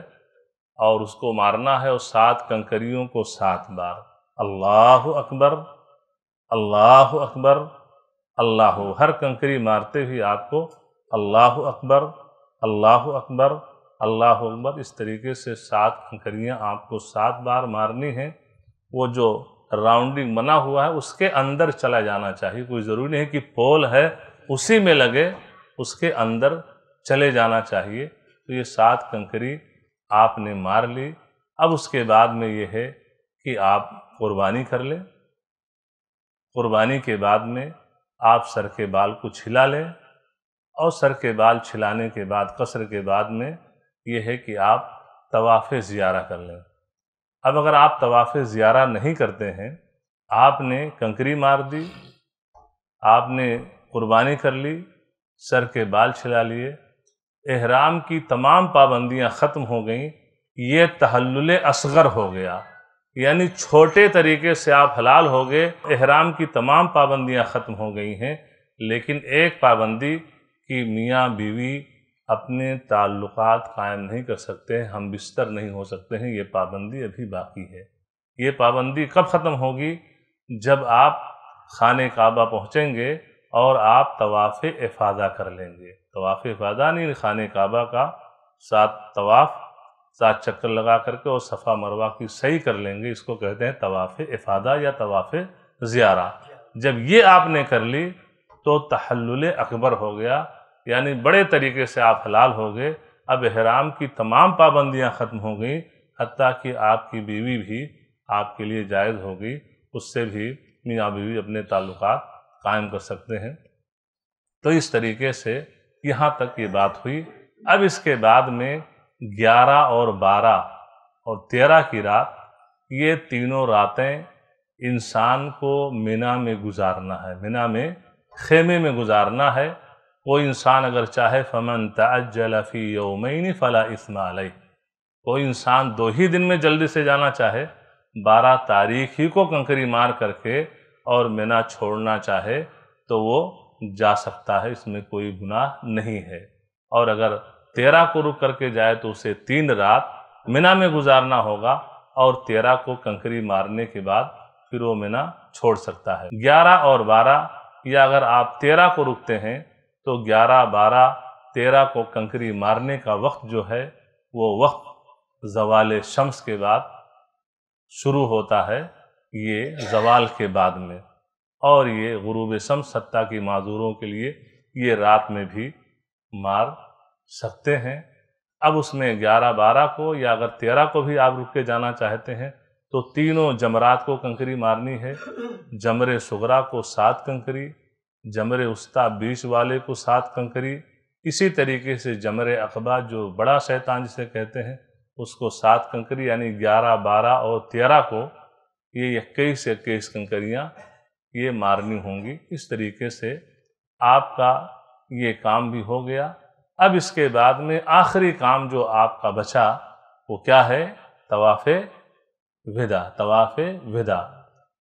और उसको मारना है और सात कंकरियों को सात बार अल्लाह अकबर अल्लाह अकबर अल्लाह हर कंकरी मारते हुए आपको अल्लाह अकबर अल्लाह अकबर अल्लाह अकबर इस तरीके से सात कंकरियाँ आपको सात बार मारनी है वो जो राउंडिंग बना हुआ है उसके अंदर चला जाना चाहिए कोई ज़रूरी नहीं कि पोल है उसी में लगे उसके अंदर चले जाना चाहिए तो ये सात कंकरी आपने मार ली अब उसके बाद में ये है कि आप कुर्बानी कर लें कुर्बानी के बाद में आप सर के बाल को छिला लें और सर के बाल छिलाने के बाद कसर के बाद में ये है कि आप तवाफ़ ज़ियारा कर लें अब अगर आप तवाफ़ ज़ियारा नहीं करते हैं आपने कंकरी मार दी आपने कुर्बानी कर ली सर के बाल छिला लिए एहराम की तमाम पाबंदियां ख़त्म हो गईं ये तहल्ल असगर हो गया यानी छोटे तरीके से आप हलाल हो गए एहराम की तमाम पाबंदियां ख़त्म हो गई हैं लेकिन एक पाबंदी कि मियाँ बीवी अपने ताल्लुक़ कायम नहीं कर सकते हम बिस्तर नहीं हो सकते हैं ये पाबंदी अभी बाकी है ये पाबंदी कब ख़त्म होगी जब आप खान काबा पहुँचेंगे और आप तवाफ़ इफादा कर लेंगे तवाफ़ इफादा नहीं खान काबा का सात तवाफ़ सात चक्कर लगा करके और सफ़ा मरवा की सही कर लेंगे इसको कहते हैं तवाफ़ इफादा या तवाफ़ ज़ियारा जब ये आपने कर ली तो तहल्लुल अकबर हो गया यानी बड़े तरीके से आप हलाल हो गए अब हराम की तमाम पाबंदियां ख़त्म हो गई हती कि आपकी बीवी भी आपके लिए जायज़ होगी उससे भी मियाँ बीवी अपने ताल्लुक कायम कर सकते हैं तो इस तरीके से यहाँ तक ये बात हुई अब इसके बाद में ग्यारह और बारह और तेरह की रात ये तीनों रातें इंसान को मिना में गुजारना है मिना में खेमे में गुजारना है कोई इंसान अगर चाहे फमन तजलफ़ी योमिन फ़ला इसमालय कोई इंसान दो ही दिन में जल्दी से जाना चाहे बारह तारीख ही को कंकरी मार करके और मिना छोड़ना चाहे तो वो जा सकता है इसमें कोई गुनाह नहीं है और अगर तेरह को रुक करके जाए तो उसे तीन रात मिना में गुजारना होगा और तेरह को कंकरी मारने के बाद फिर वो मिना छोड़ सकता है ग्यारह और बारह या अगर आप तेरह को रुकते हैं तो 11, 12, 13 को कंकरी मारने का वक्त जो है वो वक्त जवाल शम्स के बाद शुरू होता है ये जवाल के बाद में और ये गुरूब शम्स सत्ता की माजूरों के लिए ये रात में भी मार सकते हैं अब उसमें 11, 12 को या अगर 13 को भी आप रुक के जाना चाहते हैं तो तीनों जमरात को कंकरी मारनी है जमरे सुगरा को सात कंकरी जमरे उस्ता बीच वाले को सात कंकरी इसी तरीके से जमरे अकबा जो बड़ा शैतान जिसे कहते हैं उसको सात कंकरी यानी ग्यारह बारह और तेरह को ये इक्कीस इक्कीस कंकरियाँ ये मारनी होंगी इस तरीके से आपका ये काम भी हो गया अब इसके बाद में आखिरी काम जो आपका बचा वो क्या है तवाफ़ विदा तवाफ़ विदा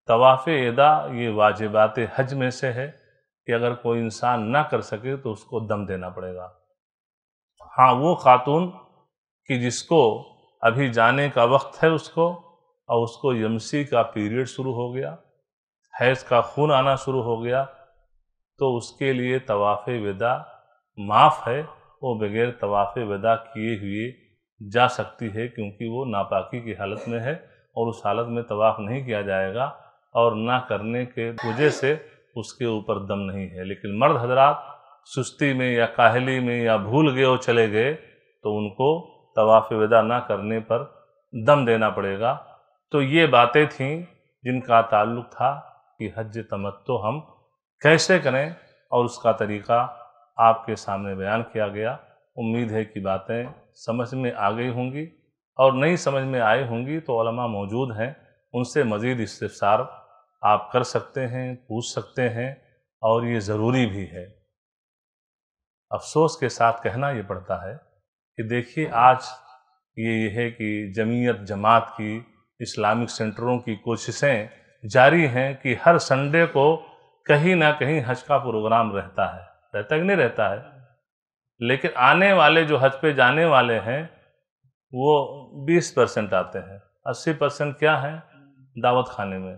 तवाफ़ अदा ये वाजिबात हज में से है कि अगर कोई इंसान ना कर सके तो उसको दम देना पड़ेगा हाँ वो खातून कि जिसको अभी जाने का वक्त है उसको और उसको यमसी का पीरियड शुरू हो गया हैज़ का खून आना शुरू हो गया तो उसके लिए तवाफ़ विदा माफ़ है वो बगैर तवाफ़ विदा किए हुए जा सकती है क्योंकि वो नापाकी की हालत में है और उस हालत में तवाफ़ नहीं किया जाएगा और ना करने के वजह से उसके ऊपर दम नहीं है लेकिन मर्द हजरात सुस्ती में या काहली में या भूल गए और चले गए तो उनको तवाफ़ विदा ना करने पर दम देना पड़ेगा तो ये बातें थीं जिनका ताल्लुक था कि हज तमत्तो हम कैसे करें और उसका तरीका आपके सामने बयान किया गया उम्मीद है कि बातें समझ में आ गई होंगी और नहीं समझ में आई होंगी तो मौजूद हैं उनसे मज़ीद इस्तफसार आप कर सकते हैं पूछ सकते हैं और ये ज़रूरी भी है अफसोस के साथ कहना ये पड़ता है कि देखिए आज ये ये है कि जमीयत जमात की इस्लामिक सेंटरों की कोशिशें जारी हैं कि हर संडे को कहीं ना कहीं हज का प्रोग्राम रहता है रहता कि नहीं रहता है लेकिन आने वाले जो हज पे जाने वाले हैं वो 20 परसेंट आते हैं 80 परसेंट क्या है दावत खाने में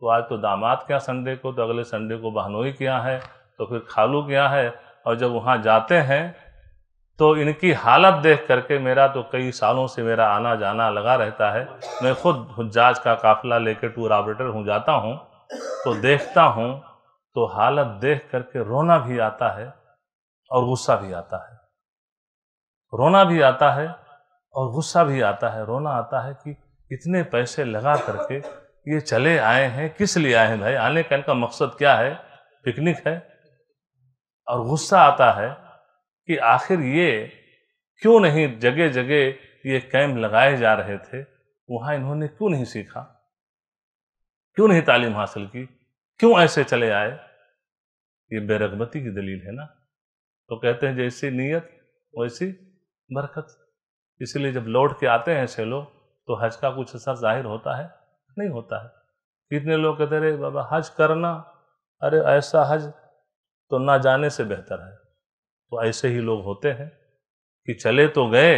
तो आज तो दामाद क्या संडे को तो अगले संडे को बहनोई क्या है तो फिर खालू क्या है और जब वहाँ जाते हैं तो इनकी हालत देख करके मेरा तो कई सालों से मेरा आना जाना लगा रहता है मैं खुद हजाज का काफिला लेकर टूर ऑपरेटर हूँ जाता हूँ तो देखता हूँ तो हालत देख करके रोना भी आता है और गुस्सा भी आता है रोना भी आता है और गुस्सा भी आता है रोना आता है कि इतने पैसे लगा करके ये चले आए हैं किस लिए आए हैं भाई आने का इनका मकसद क्या है पिकनिक है और गुस्सा आता है कि आखिर ये क्यों नहीं जगह जगह ये कैंप लगाए जा रहे थे वहाँ इन्होंने क्यों नहीं सीखा क्यों नहीं तालीम हासिल की क्यों ऐसे चले आए ये बेरगमती की दलील है ना तो कहते हैं जैसी नीयत वैसी बरकत इसलिए जब लौट के आते हैं ऐसे लोग तो हज का कुछ असर जाहिर होता है नहीं होता है कितने लोग कहते रहे बाबा हज करना अरे ऐसा हज तो ना जाने से बेहतर है तो ऐसे ही लोग होते हैं कि चले तो गए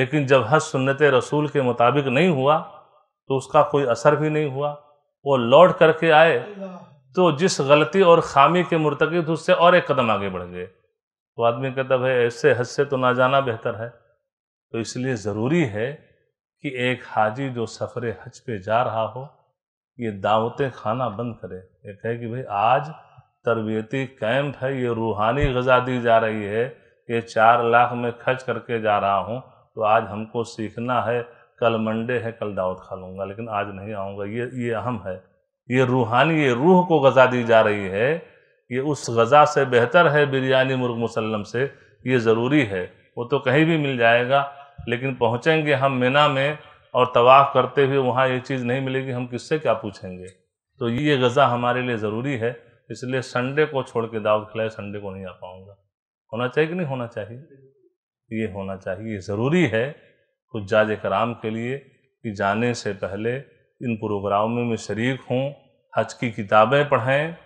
लेकिन जब हज सुन्नत रसूल के मुताबिक नहीं हुआ तो उसका कोई असर भी नहीं हुआ वो लौट करके आए तो जिस गलती और खामी के मुर्तकब उससे और एक कदम आगे बढ़ गए तो आदमी कहता भाई ऐसे हज से तो ना जाना बेहतर है तो इसलिए ज़रूरी है कि एक हाजी जो सफ़र हज पे जा रहा हो ये दावतें खाना बंद करे ये कहे कि भाई आज तरबियती कैंप है ये रूहानी गजा दी जा रही है ये चार लाख में खर्च करके जा रहा हूँ तो आज हमको सीखना है कल मंडे है कल दावत खा लूँगा लेकिन आज नहीं आऊँगा ये ये अहम है ये रूहानी ये रूह को गजा दी जा रही है ये उस गज़ा से बेहतर है बिरयानी मुर्ग मुसलम से ये ज़रूरी है वो तो कहीं भी मिल जाएगा लेकिन पहुँचेंगे हम मीना में और तवाफ़ करते हुए वहाँ ये चीज़ नहीं मिलेगी हम किससे क्या पूछेंगे तो ये गज़ा हमारे लिए ज़रूरी है इसलिए संडे को छोड़ के दावत खिलाए संडे को नहीं आ पाऊँगा होना चाहिए कि नहीं होना चाहिए ये होना चाहिए ये ज़रूरी है कुछ जाज कराम के लिए कि जाने से पहले इन प्रोग्रामों में शरीक हों हज की किताबें पढ़ें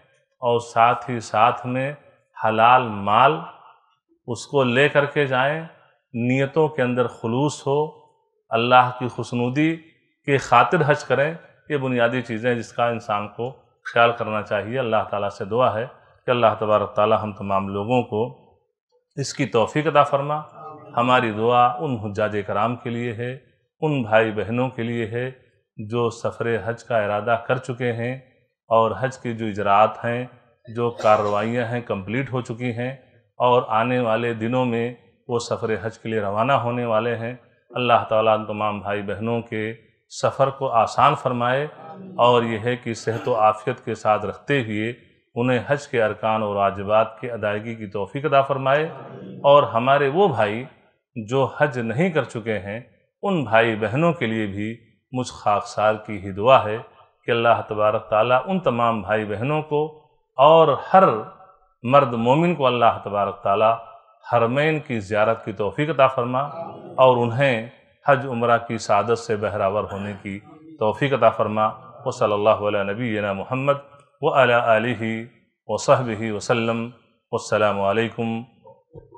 और साथ ही साथ में हलाल माल उसको ले करके जाएं नीयतों के अंदर खलूस हो अल्लाह की खुशनुदी के खातिर हज करें ये बुनियादी चीज़ें जिसका इंसान को ख्याल करना चाहिए अल्लाह ताला से दुआ है कि अल्लाह तबारक ताली हम तमाम लोगों को इसकी तोफ़ी अदा फरमा हमारी दुआ उन हजाज कराम के लिए है उन भाई बहनों के लिए है जो सफ़र हज का इरादा कर चुके हैं और हज की जो इजरात हैं जो कार्रवाइयाँ हैं कम्प्लीट हो चुकी हैं और आने वाले दिनों में वो सफ़र हज के लिए रवाना होने वाले हैं अल्लाह ताला तमाम भाई बहनों के सफ़र को आसान फरमाए और यह है कि सेहत व आफ़ियत के साथ रखते हुए उन्हें हज के अरकान और वाजबात की अदायगी की तोफ़ी अदा फरमाए और हमारे वो भाई जो हज नहीं कर चुके हैं उन भाई बहनों के लिए भी मुझ खाकसार की ही दुआ है कि अल्लाह तबारक ताली उन तमाम भाई बहनों को और हर मर्द मोमिन को अल्लाह तबारक ताली हरमैन की ज्यारत की तोफ़ी अता फरमा और उन्हें हज उम्र की सादत से बहरावर होने की तोफ़ी अता फरमा व सल्ला नबी महमद व अला वसहब वसलम अल्लाम